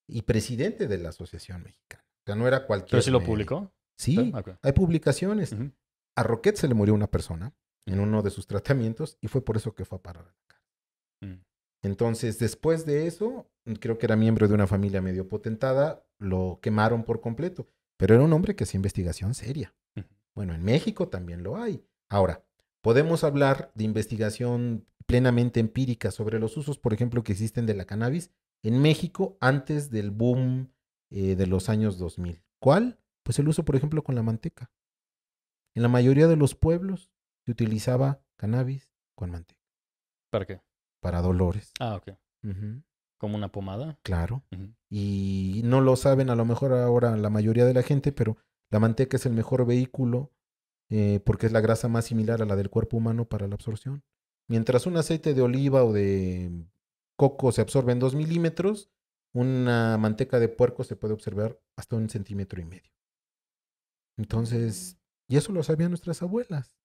y presidente de la Asociación Mexicana. O sea, no era cualquier... ¿Pero sí lo publicó? Sí, hay publicaciones. A Roquet se le murió una persona en uno de sus tratamientos y fue por eso que fue a parar la mm. Entonces, después de eso, creo que era miembro de una familia medio potentada, lo quemaron por completo. Pero era un hombre que hacía investigación seria. Bueno, en México también lo hay. Ahora, podemos hablar de investigación plenamente empírica sobre los usos, por ejemplo, que existen de la cannabis en México antes del boom eh, de los años 2000. ¿Cuál? Pues el uso, por ejemplo, con la manteca. En la mayoría de los pueblos se utilizaba cannabis con manteca. ¿Para qué? Para dolores. Ah, ok. ¿Como una pomada? Claro. Y no lo saben a lo mejor ahora la mayoría de la gente, pero la manteca es el mejor vehículo eh, porque es la grasa más similar a la del cuerpo humano para la absorción. Mientras un aceite de oliva o de coco se absorbe en dos milímetros, una manteca de puerco se puede observar hasta un centímetro y medio. Entonces, mm. y eso lo sabían nuestras abuelas,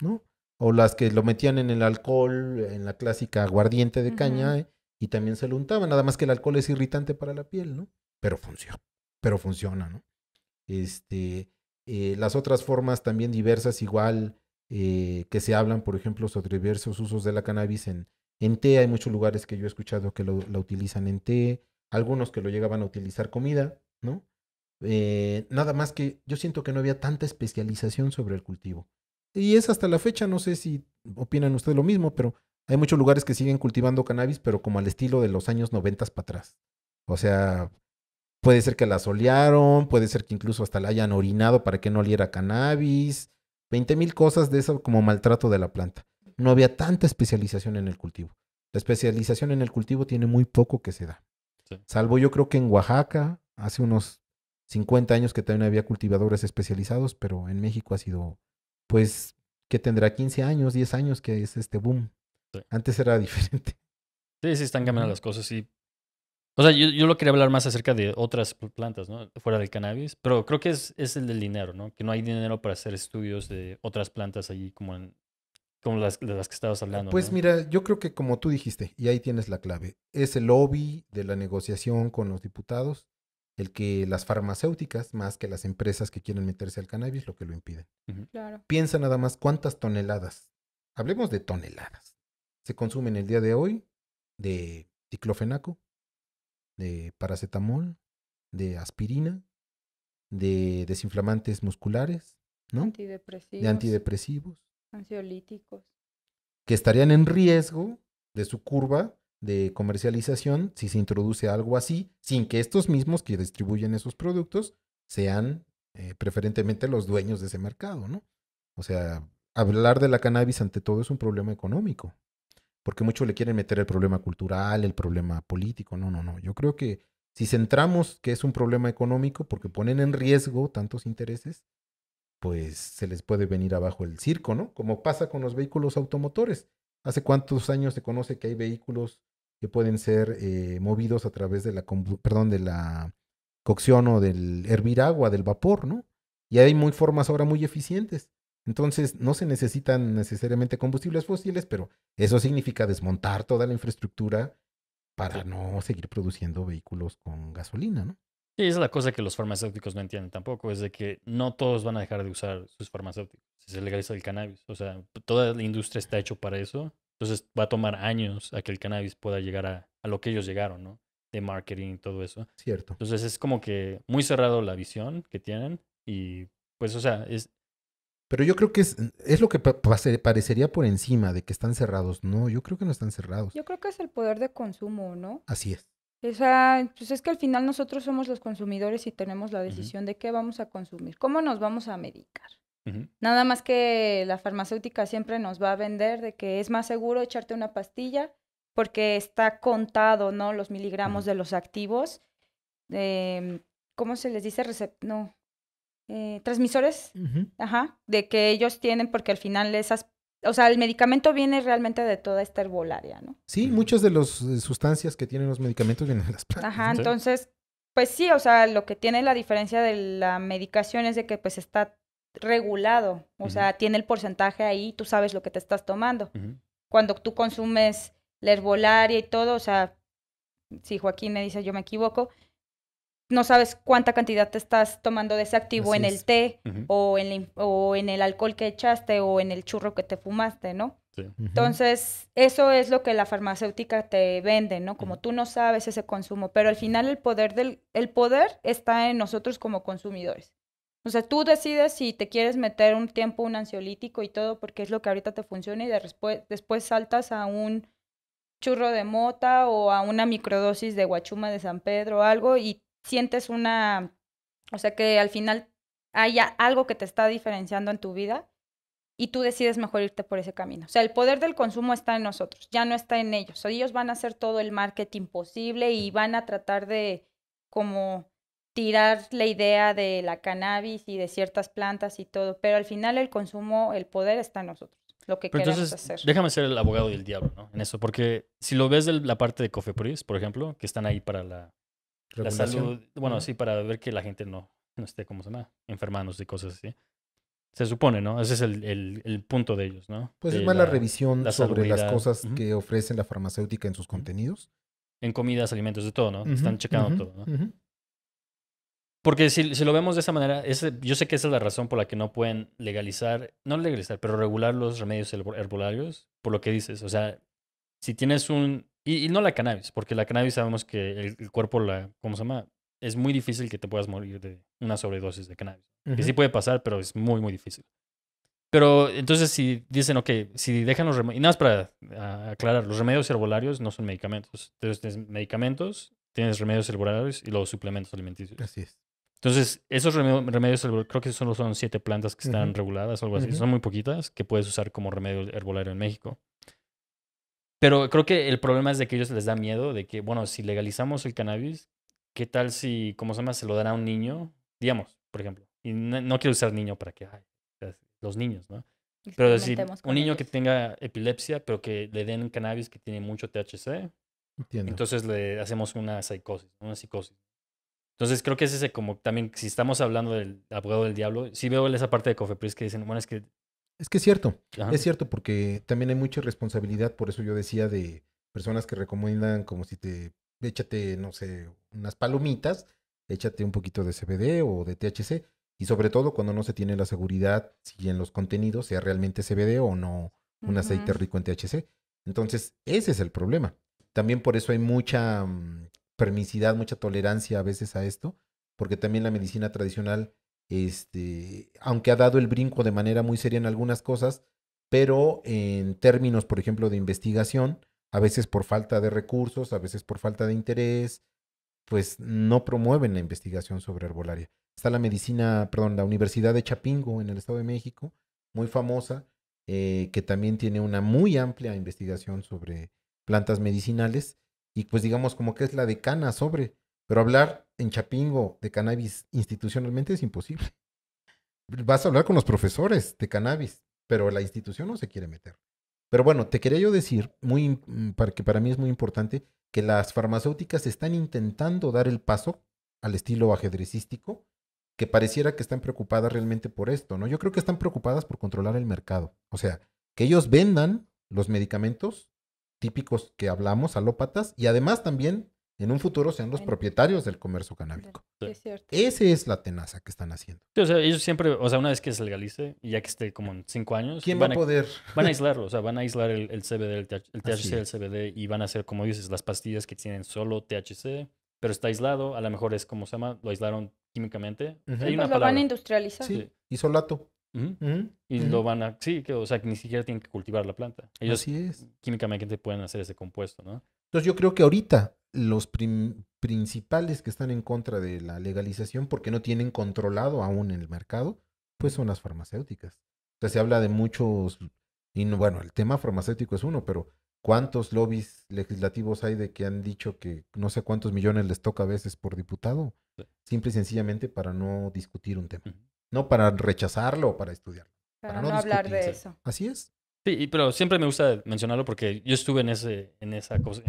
¿no? O las que lo metían en el alcohol, en la clásica aguardiente de caña, eh, y también se lo untaban, nada más que el alcohol es irritante para la piel, ¿no? Pero funciona, pero funciona, ¿no? Este, eh, las otras formas también diversas, igual eh, que se hablan, por ejemplo, sobre diversos usos de la cannabis en, en té. Hay muchos lugares que yo he escuchado que lo, la utilizan en té, algunos que lo llegaban a utilizar comida, ¿no? Eh, nada más que yo siento que no había tanta especialización sobre el cultivo. Y es hasta la fecha, no sé si opinan ustedes lo mismo, pero hay muchos lugares que siguen cultivando cannabis, pero como al estilo de los años 90 para atrás. O sea, puede ser que la solearon, puede ser que incluso hasta la hayan orinado para que no oliera cannabis, 20 mil cosas de eso como maltrato de la planta. No había tanta especialización en el cultivo. La especialización en el cultivo tiene muy poco que se da. Salvo yo creo que en Oaxaca, hace unos 50 años que también había cultivadores especializados, pero en México ha sido, pues, que tendrá 15 años, 10 años que es este boom. Antes era diferente. Sí, sí, están cambiando las cosas y o sea, yo, yo, lo quería hablar más acerca de otras plantas, ¿no? Fuera del cannabis, pero creo que es, es el del dinero, ¿no? Que no hay dinero para hacer estudios de otras plantas allí como en, como las, las que estabas hablando. Pues mira, yo creo que como tú dijiste, y ahí tienes la clave, es el lobby de la negociación con los diputados, el que las farmacéuticas, más que las empresas que quieren meterse al cannabis, lo que lo impiden. Piensa nada más cuántas toneladas, hablemos de toneladas, se consumen el día de hoy de diclofenaco, de paracetamol, de aspirina, de desinflamantes musculares, ¿no? De antidepresivos. Ansiolíticos. Que estarían en riesgo de su curva de comercialización si se introduce algo así, sin que estos mismos que distribuyen esos productos sean eh, preferentemente los dueños de ese mercado, ¿no? O sea, hablar de la cannabis ante todo es un problema económico porque muchos le quieren meter el problema cultural, el problema político. No, no, no. Yo creo que si centramos que es un problema económico porque ponen en riesgo tantos intereses, pues se les puede venir abajo el circo, ¿no? Como pasa con los vehículos automotores. ¿Hace cuántos años se conoce que hay vehículos que pueden ser eh, movidos a través de la, perdón, de la cocción o del hervir agua, del vapor, ¿no? Y hay muy formas ahora muy eficientes. Entonces, no se necesitan necesariamente combustibles fósiles, pero eso significa desmontar toda la infraestructura para no seguir produciendo vehículos con gasolina, ¿no? Sí, es la cosa que los farmacéuticos no entienden tampoco, es de que no todos van a dejar de usar sus farmacéuticos si se legaliza el cannabis. O sea, toda la industria está hecha para eso. Entonces va a tomar años a que el cannabis pueda llegar a, a lo que ellos llegaron, ¿no? De marketing y todo eso. Cierto. Entonces es como que muy cerrado la visión que tienen y pues, o sea, es, pero yo creo que es, es lo que parecería por encima de que están cerrados. No, yo creo que no están cerrados. Yo creo que es el poder de consumo, ¿no? Así es. Esa, pues es que al final nosotros somos los consumidores y tenemos la decisión de qué vamos a consumir, cómo nos vamos a medicar. Nada más que la farmacéutica siempre nos va a vender de que es más seguro echarte una pastilla porque está contado, ¿no? Los miligramos de los activos. Em, ¿Cómo se les dice? Recep no, eh, transmisores, ajá, de que ellos tienen, porque al final esas, o sea, el medicamento viene realmente de toda esta herbolaria, ¿no? Sí, muchas de las sustancias que tienen los medicamentos vienen de las plantas. Ajá, entonces, pues sí, o sea, lo que tiene la diferencia de la medicación es de que pues está regulado, o sea, tiene el porcentaje ahí, tú sabes lo que te estás tomando. Cuando tú consumes la herbolaria y todo, o sea, si Joaquín me dice yo me equivoco, no sabes cuánta cantidad te estás tomando de ese activo en el té o, en el, o en el alcohol que echaste o en el churro que te fumaste, ¿no? Entonces, eso es lo que la farmacéutica te vende, ¿no? Como tú no sabes ese consumo, pero al final el poder, del, el poder está en nosotros como consumidores. O sea, tú decides si te quieres meter un tiempo un ansiolítico y todo porque es lo que ahorita te funciona y después saltas a un churro de mota o a una microdosis de guachuma de San Pedro o algo y sientes una, o sea, que al final haya algo que te está diferenciando en tu vida y tú decides mejor irte por ese camino. O sea, el poder del consumo está en nosotros, ya no está en ellos. Ellos van a hacer todo el marketing posible y van a tratar de como tirar la idea de la cannabis y de ciertas plantas y todo, pero al final el consumo, el poder está en nosotros, lo que queremos hacer. Déjame ser el abogado del diablo, ¿no? En eso, porque si lo ves de la parte de coffee Cofepris, por ejemplo, que están ahí para la la salud, bueno, sí, para ver que la gente no, no esté, como se llama? Enfermándose y cosas así. Se supone, ¿no? Ese es el, punto de ellos, ¿no? Pues es más la, revisión sobre las cosas que ofrece la farmacéutica en sus contenidos. En comidas, alimentos, de todo, ¿no? Están checando todo, ¿no? Porque si, lo vemos de esa manera, yo sé que esa es la razón por la que no pueden legalizar, no legalizar, pero regular los remedios herbolarios, por lo que dices. O sea, si tienes un y, no la cannabis, porque la cannabis sabemos que el, cuerpo, la, ¿cómo se llama? Es muy difícil que te puedas morir de una sobredosis de cannabis. Que sí puede pasar, pero es muy, muy difícil. Pero entonces si dicen, ok, si dejan los remedios, y nada más para ah, aclarar, los remedios herbolarios no son medicamentos. Entonces tienes medicamentos, tienes remedios herbolarios y los suplementos alimenticios. Así es. Entonces, esos remedios, herbolarios, creo que solo son siete plantas que están reguladas o algo así, son muy poquitas que puedes usar como remedio herbolario en México. Pero creo que el problema es de que ellos les da miedo de que, bueno, si legalizamos el cannabis, ¿qué tal si, como se llama, se lo dará a un niño? Digamos, por ejemplo. Y no, quiero usar niño para que, los niños, ¿no? Pero decir, un niño que tenga epilepsia, pero que le den cannabis que tiene mucho THC, entonces le hacemos una psicosis, una psicosis. Entonces creo que es ese como también, si estamos hablando del abogado del diablo, sí veo esa parte de Cofepris que dicen, bueno, es que es que es cierto, es cierto, porque también hay mucha responsabilidad, por eso yo decía de personas que recomiendan como si te échate, no sé, unas palomitas, échate un poquito de CBD o de THC, y sobre todo cuando no se tiene la seguridad si en los contenidos sea realmente CBD o no un aceite rico en THC. Entonces, ese es el problema. También por eso hay mucha mm, permisidad, mucha tolerancia a veces a esto, porque también la medicina tradicional este, aunque ha dado el brinco de manera muy seria en algunas cosas, pero en términos, por ejemplo, de investigación, a veces por falta de recursos, a veces por falta de interés, pues no promueven la investigación sobre herbolaria. Está la medicina, perdón, la Universidad de Chapingo en el Estado de México, muy famosa, eh, que también tiene una muy amplia investigación sobre plantas medicinales y pues digamos como que es la decana sobre pero hablar en Chapingo de cannabis institucionalmente es imposible. Vas a hablar con los profesores de cannabis, pero la institución no se quiere meter. Pero bueno, te quería yo decir, muy, mm, para que para mí es muy importante, que las farmacéuticas están intentando dar el paso al estilo ajedrecístico, que pareciera que están preocupadas realmente por esto, ¿no? Yo creo que están preocupadas por controlar el mercado. O sea, que ellos vendan los medicamentos típicos que hablamos, alópatas, y además también en un futuro sean los propietarios del comercio canábico. Es cierto. Esa es la tenaza que están haciendo. Sí, o sea, ellos siempre, o sea, una vez que se legalice, ya que esté como en cinco años, ¿quién van va a poder? Van a aislarlo, o sea, van a aislar el, CBD, el, THC, del CBD y van a hacer, como dices, las pastillas que tienen solo THC, pero está aislado, a lo mejor es como se llama, lo aislaron químicamente. Pues lo van a industrializar. Sí, isolato. Y lo van a, sí, que, o sea, ni siquiera tienen que cultivar la planta. Ellos Así es. químicamente pueden hacer ese compuesto, ¿no? Entonces yo creo que ahorita los principales que están en contra de la legalización porque no tienen controlado aún el mercado, pues son las farmacéuticas. O sea, se habla de muchos, y bueno, el tema farmacéutico es uno, pero ¿cuántos lobbies legislativos hay de que han dicho que no sé cuántos millones les toca a veces por diputado? Simple y sencillamente para no discutir un tema, no para rechazarlo o para estudiarlo. Para, no hablar de eso. Así es. Sí, pero siempre me gusta mencionarlo porque yo estuve en ese, en esa cosa,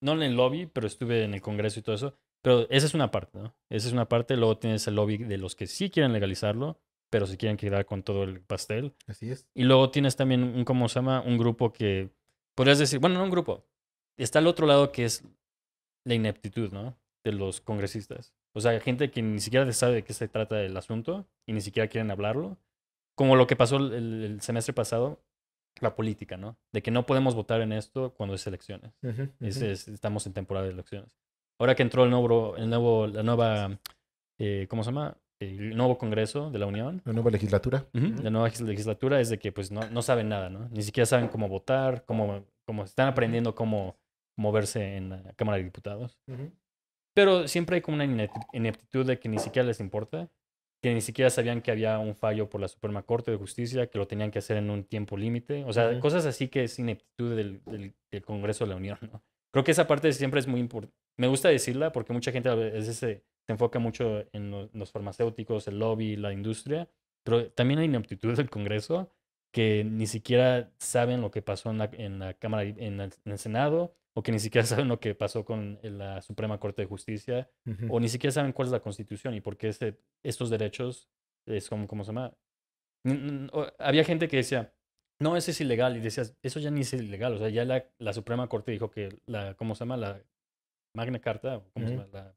no en el lobby, pero estuve en el Congreso y todo eso. Pero esa es una parte, ¿no? Esa es una parte. Luego tienes el lobby de los que sí quieren legalizarlo, pero se quieren quedar con todo el pastel. Así es. Y luego tienes también un, ¿cómo se llama? Un grupo que, podrías decir, bueno, no un grupo. Está el otro lado que es la ineptitud, ¿no? De los congresistas. O sea, gente que ni siquiera sabe de qué se trata el asunto y ni siquiera quieren hablarlo. Como lo que pasó el, el semestre pasado, la política, ¿no? De que no podemos votar en esto cuando es elecciones. estamos en temporada de elecciones. Ahora que entró el nuevo, el nuevo la nueva, eh, ¿cómo se llama? El nuevo Congreso de la Unión. La nueva legislatura. La nueva legislatura es de que pues no, no, saben nada, ¿no? Ni siquiera saben cómo votar, cómo, cómo están aprendiendo cómo moverse en la Cámara de Diputados. Pero siempre hay como una ineptitud de que ni siquiera les importa que ni siquiera sabían que había un fallo por la Suprema Corte de Justicia, que lo tenían que hacer en un tiempo límite. O sea, cosas así que es ineptitud del, Congreso de la Unión, Creo que esa parte siempre es muy importante. Me gusta decirla porque mucha gente a veces se, enfoca mucho en los farmacéuticos, el lobby, la industria, pero también hay ineptitud del Congreso que ni siquiera saben lo que pasó en la, en la Cámara, en el Senado, o que ni siquiera saben lo que pasó con la Suprema Corte de Justicia, o ni siquiera saben cuál es la Constitución y por qué este, estos derechos es como, ¿cómo se llama? Había gente que decía, no, eso es ilegal, y decías, eso ya ni es ilegal, o sea, ya la, Suprema Corte dijo que la, ¿cómo se llama? La Magna Carta, ¿cómo se llama?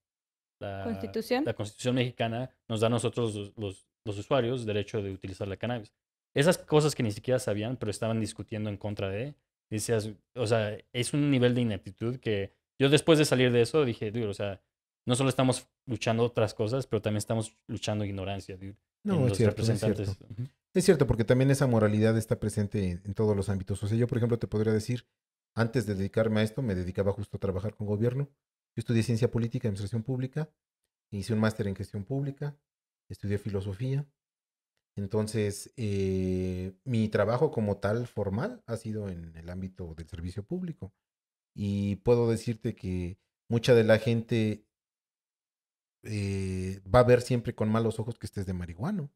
La, Constitución. La Constitución mexicana nos da a nosotros los, los usuarios derecho de utilizar la cannabis. Esas cosas que ni siquiera sabían, pero estaban discutiendo en contra de, Dices, o sea, es un nivel de ineptitud que yo después de salir de eso dije, o sea, no solo estamos luchando otras cosas, pero también estamos luchando ignorancia, No, es cierto, Es cierto. porque también esa moralidad está presente en, todos los ámbitos. O sea, yo, por ejemplo, te podría decir, antes de dedicarme a esto, me dedicaba justo a trabajar con gobierno. Yo estudié ciencia política, administración pública, hice un máster en gestión pública, estudié filosofía, entonces, eh, mi trabajo como tal formal ha sido en el ámbito del servicio público. Y puedo decirte que mucha de la gente eh, va a ver siempre con malos ojos que estés de marihuano.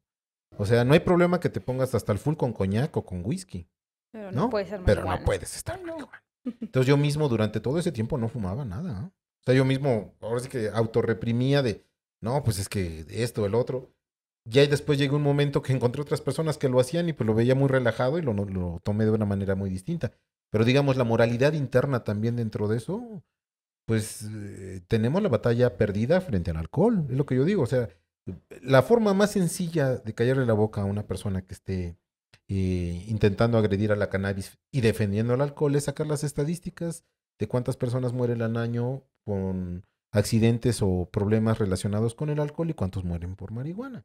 O sea, no hay problema que te pongas hasta el full con coñac o con whisky. Pero no, puedes Pero no puedes estar Entonces yo mismo durante todo ese tiempo no fumaba nada. ¿eh? O sea, yo mismo ahora sí que autorreprimía de, no, pues es que esto, el otro ya después llegó un momento que encontré otras personas que lo hacían y pues lo veía muy relajado y lo, tomé de una manera muy distinta. Pero digamos, la moralidad interna también dentro de eso, pues eh, tenemos la batalla perdida frente al alcohol, es lo que yo digo. O sea, la forma más sencilla de callarle la boca a una persona que esté eh, intentando agredir a la cannabis y defendiendo el alcohol es sacar las estadísticas de cuántas personas mueren al año con accidentes o problemas relacionados con el alcohol y cuántos mueren por marihuana.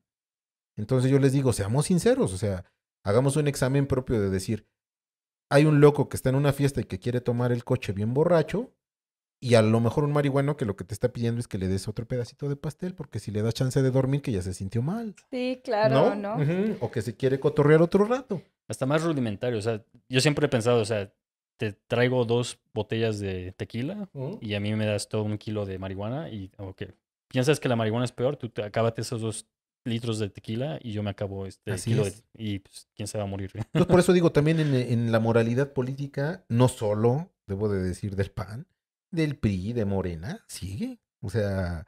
Entonces yo les digo, seamos sinceros, o sea, hagamos un examen propio de decir, hay un loco que está en una fiesta y que quiere tomar el coche bien borracho, y a lo mejor un marihuano que lo que te está pidiendo es que le des otro pedacito de pastel, porque si le das chance de dormir, que ya se sintió mal. Sí, claro, ¿no? O que se quiere cotorrear otro rato. Hasta más rudimentario, o sea, yo siempre he pensado, o sea, te traigo dos botellas de tequila y a mí me das todo un kilo de marihuana y, ok, piensas que la marihuana es peor, tú te acábate esos dos litros de tequila y yo me acabo este y pues, quién se va a morir. por eso digo, también en, la moralidad política, no solo, debo de decir, del PAN, del PRI, de Morena, sigue. O sea,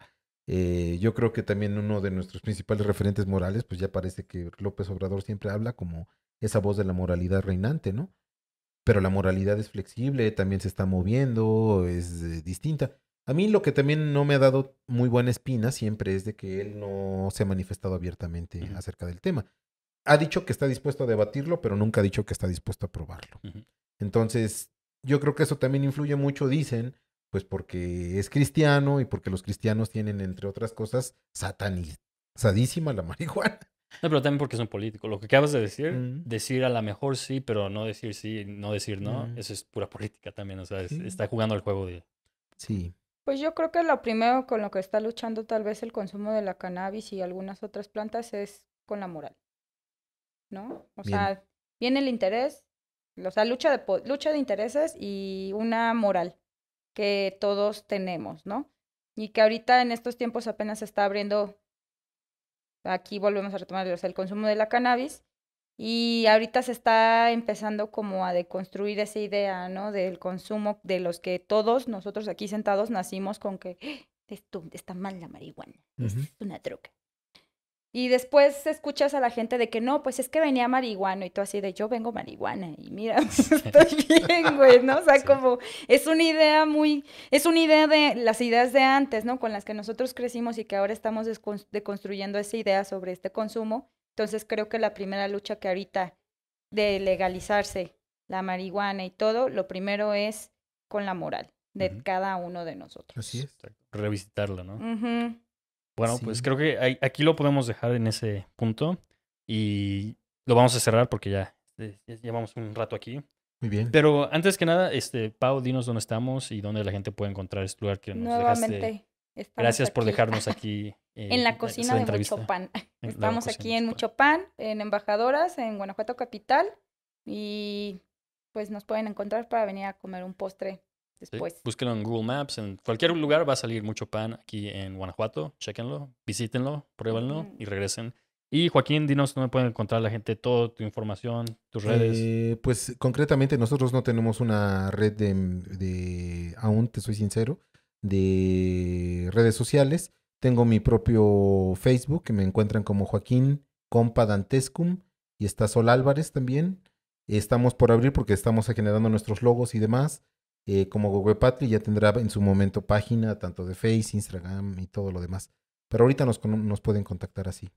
eh, yo creo que también uno de nuestros principales referentes morales, pues ya parece que López Obrador siempre habla como esa voz de la moralidad reinante, ¿no? Pero la moralidad es flexible, también se está moviendo, es eh, distinta. A mí lo que también no me ha dado muy buena espina siempre es de que él no se ha manifestado abiertamente acerca del tema. Ha dicho que está dispuesto a debatirlo, pero nunca ha dicho que está dispuesto a probarlo. Entonces, yo creo que eso también influye mucho, dicen, pues porque es cristiano y porque los cristianos tienen, entre otras cosas, satanizadísima la marihuana. No, pero también porque son políticos. Lo que acabas de decir, mm. decir a lo mejor sí, pero no decir sí, no decir no, mm. eso es pura política también. O sea, está jugando el juego de... Sí. Pues yo creo que lo primero con lo que está luchando tal vez el consumo de la cannabis y algunas otras plantas es con la moral, ¿no? O sea, viene el interés, o sea, lucha de, lucha de intereses y una moral que todos tenemos, ¿no? Y que ahorita en estos tiempos apenas se está abriendo, aquí volvemos a retomar o el consumo de la cannabis, y ahorita se está empezando como a deconstruir esa idea, ¿no? Del consumo de los que todos nosotros aquí sentados nacimos con que ah, esto está mal la marihuana, es una droga. Y después escuchas a la gente de que no, pues es que venía marihuana, y tú así de yo vengo marihuana y mira, estoy bien, güey, ¿no? O sea, como es una idea muy, es una idea de las ideas de antes, ¿no? Con las que nosotros crecimos y que ahora estamos deconstruyendo esa idea sobre este consumo entonces creo que la primera lucha que ahorita de legalizarse la marihuana y todo, lo primero es con la moral de cada uno de nosotros. Así es. Revisitarla, ¿no? Bueno, pues creo que aquí lo podemos dejar en ese punto y lo vamos a cerrar porque este, ya, llevamos un rato aquí. Muy bien. Pero antes que nada, este, Pau, dinos dónde estamos y dónde la gente puede encontrar este lugar que nos dejaste. Gracias por dejarnos aquí. Eh, en la cocina de Mucho Pan. Estamos aquí en Mucho Pan, en Embajadoras, en Guanajuato Capital. Y pues nos pueden encontrar para venir a comer un postre después. Búsquenlo en Google Maps, en cualquier lugar va a salir Mucho Pan aquí en Guanajuato. Chequenlo, visítenlo, pruébenlo y regresen. Y Joaquín, dinos dónde pueden encontrar la gente, toda tu información, tus redes. Eh, pues concretamente nosotros no tenemos una red de aún te soy sincero, de redes sociales. Tengo mi propio Facebook, que me encuentran como Joaquín Compa Dantescum, y está Sol Álvarez también. Estamos por abrir porque estamos generando nuestros logos y demás. Eh, como Google Patri ya tendrá en su momento página, tanto de Face, Instagram y todo lo demás. Pero ahorita nos, pueden contactar así.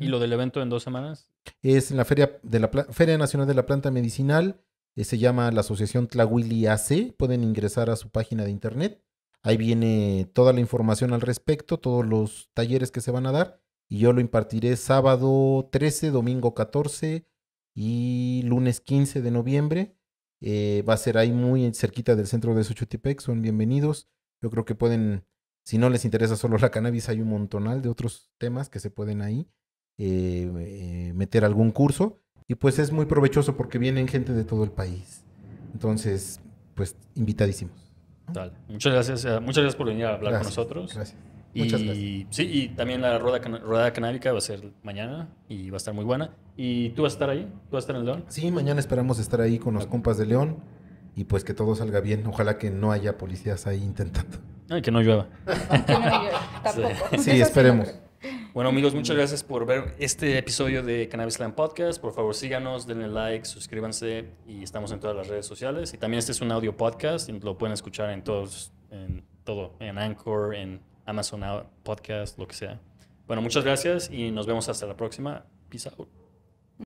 ¿Y lo del evento en dos semanas? Es en la Feria, de la Feria Nacional de la Planta Medicinal. Eh, se llama la Asociación Tlahuili AC. Pueden ingresar a su página de internet Ahí viene toda la información al respecto, todos los talleres que se van a dar. Y yo lo impartiré sábado 13, domingo 14 y lunes 15 de noviembre. Eh, va a ser ahí muy cerquita del centro de Xochitepec. Son bienvenidos. Yo creo que pueden, si no les interesa solo la cannabis, hay un montonal de otros temas que se pueden ahí eh, eh, meter algún curso. Y pues es muy provechoso porque vienen gente de todo el país. Entonces, pues invitadísimos. Muchas gracias, eh, muchas gracias por venir a hablar con nosotros. Gracias. Y, Sí, y también la rueda, rueda canábica va a ser mañana y va a estar muy buena. ¿Y tú vas a estar ahí? ¿Tú vas a estar en León? Sí, mañana esperamos estar ahí con los compas de León y pues que todo salga bien. Ojalá que no haya policías ahí intentando. Ay, que no llueva. Sí, esperemos. Bueno, amigos, muchas gracias por ver este episodio de Cannabis Land Podcast. Por favor, síganos, denle like, suscríbanse y estamos en todas las redes sociales. Y también este es un audio podcast y lo pueden escuchar en todos, en todo, en Anchor, en Amazon Podcast, lo que sea. Bueno, muchas gracias y nos vemos hasta la próxima. Peace out.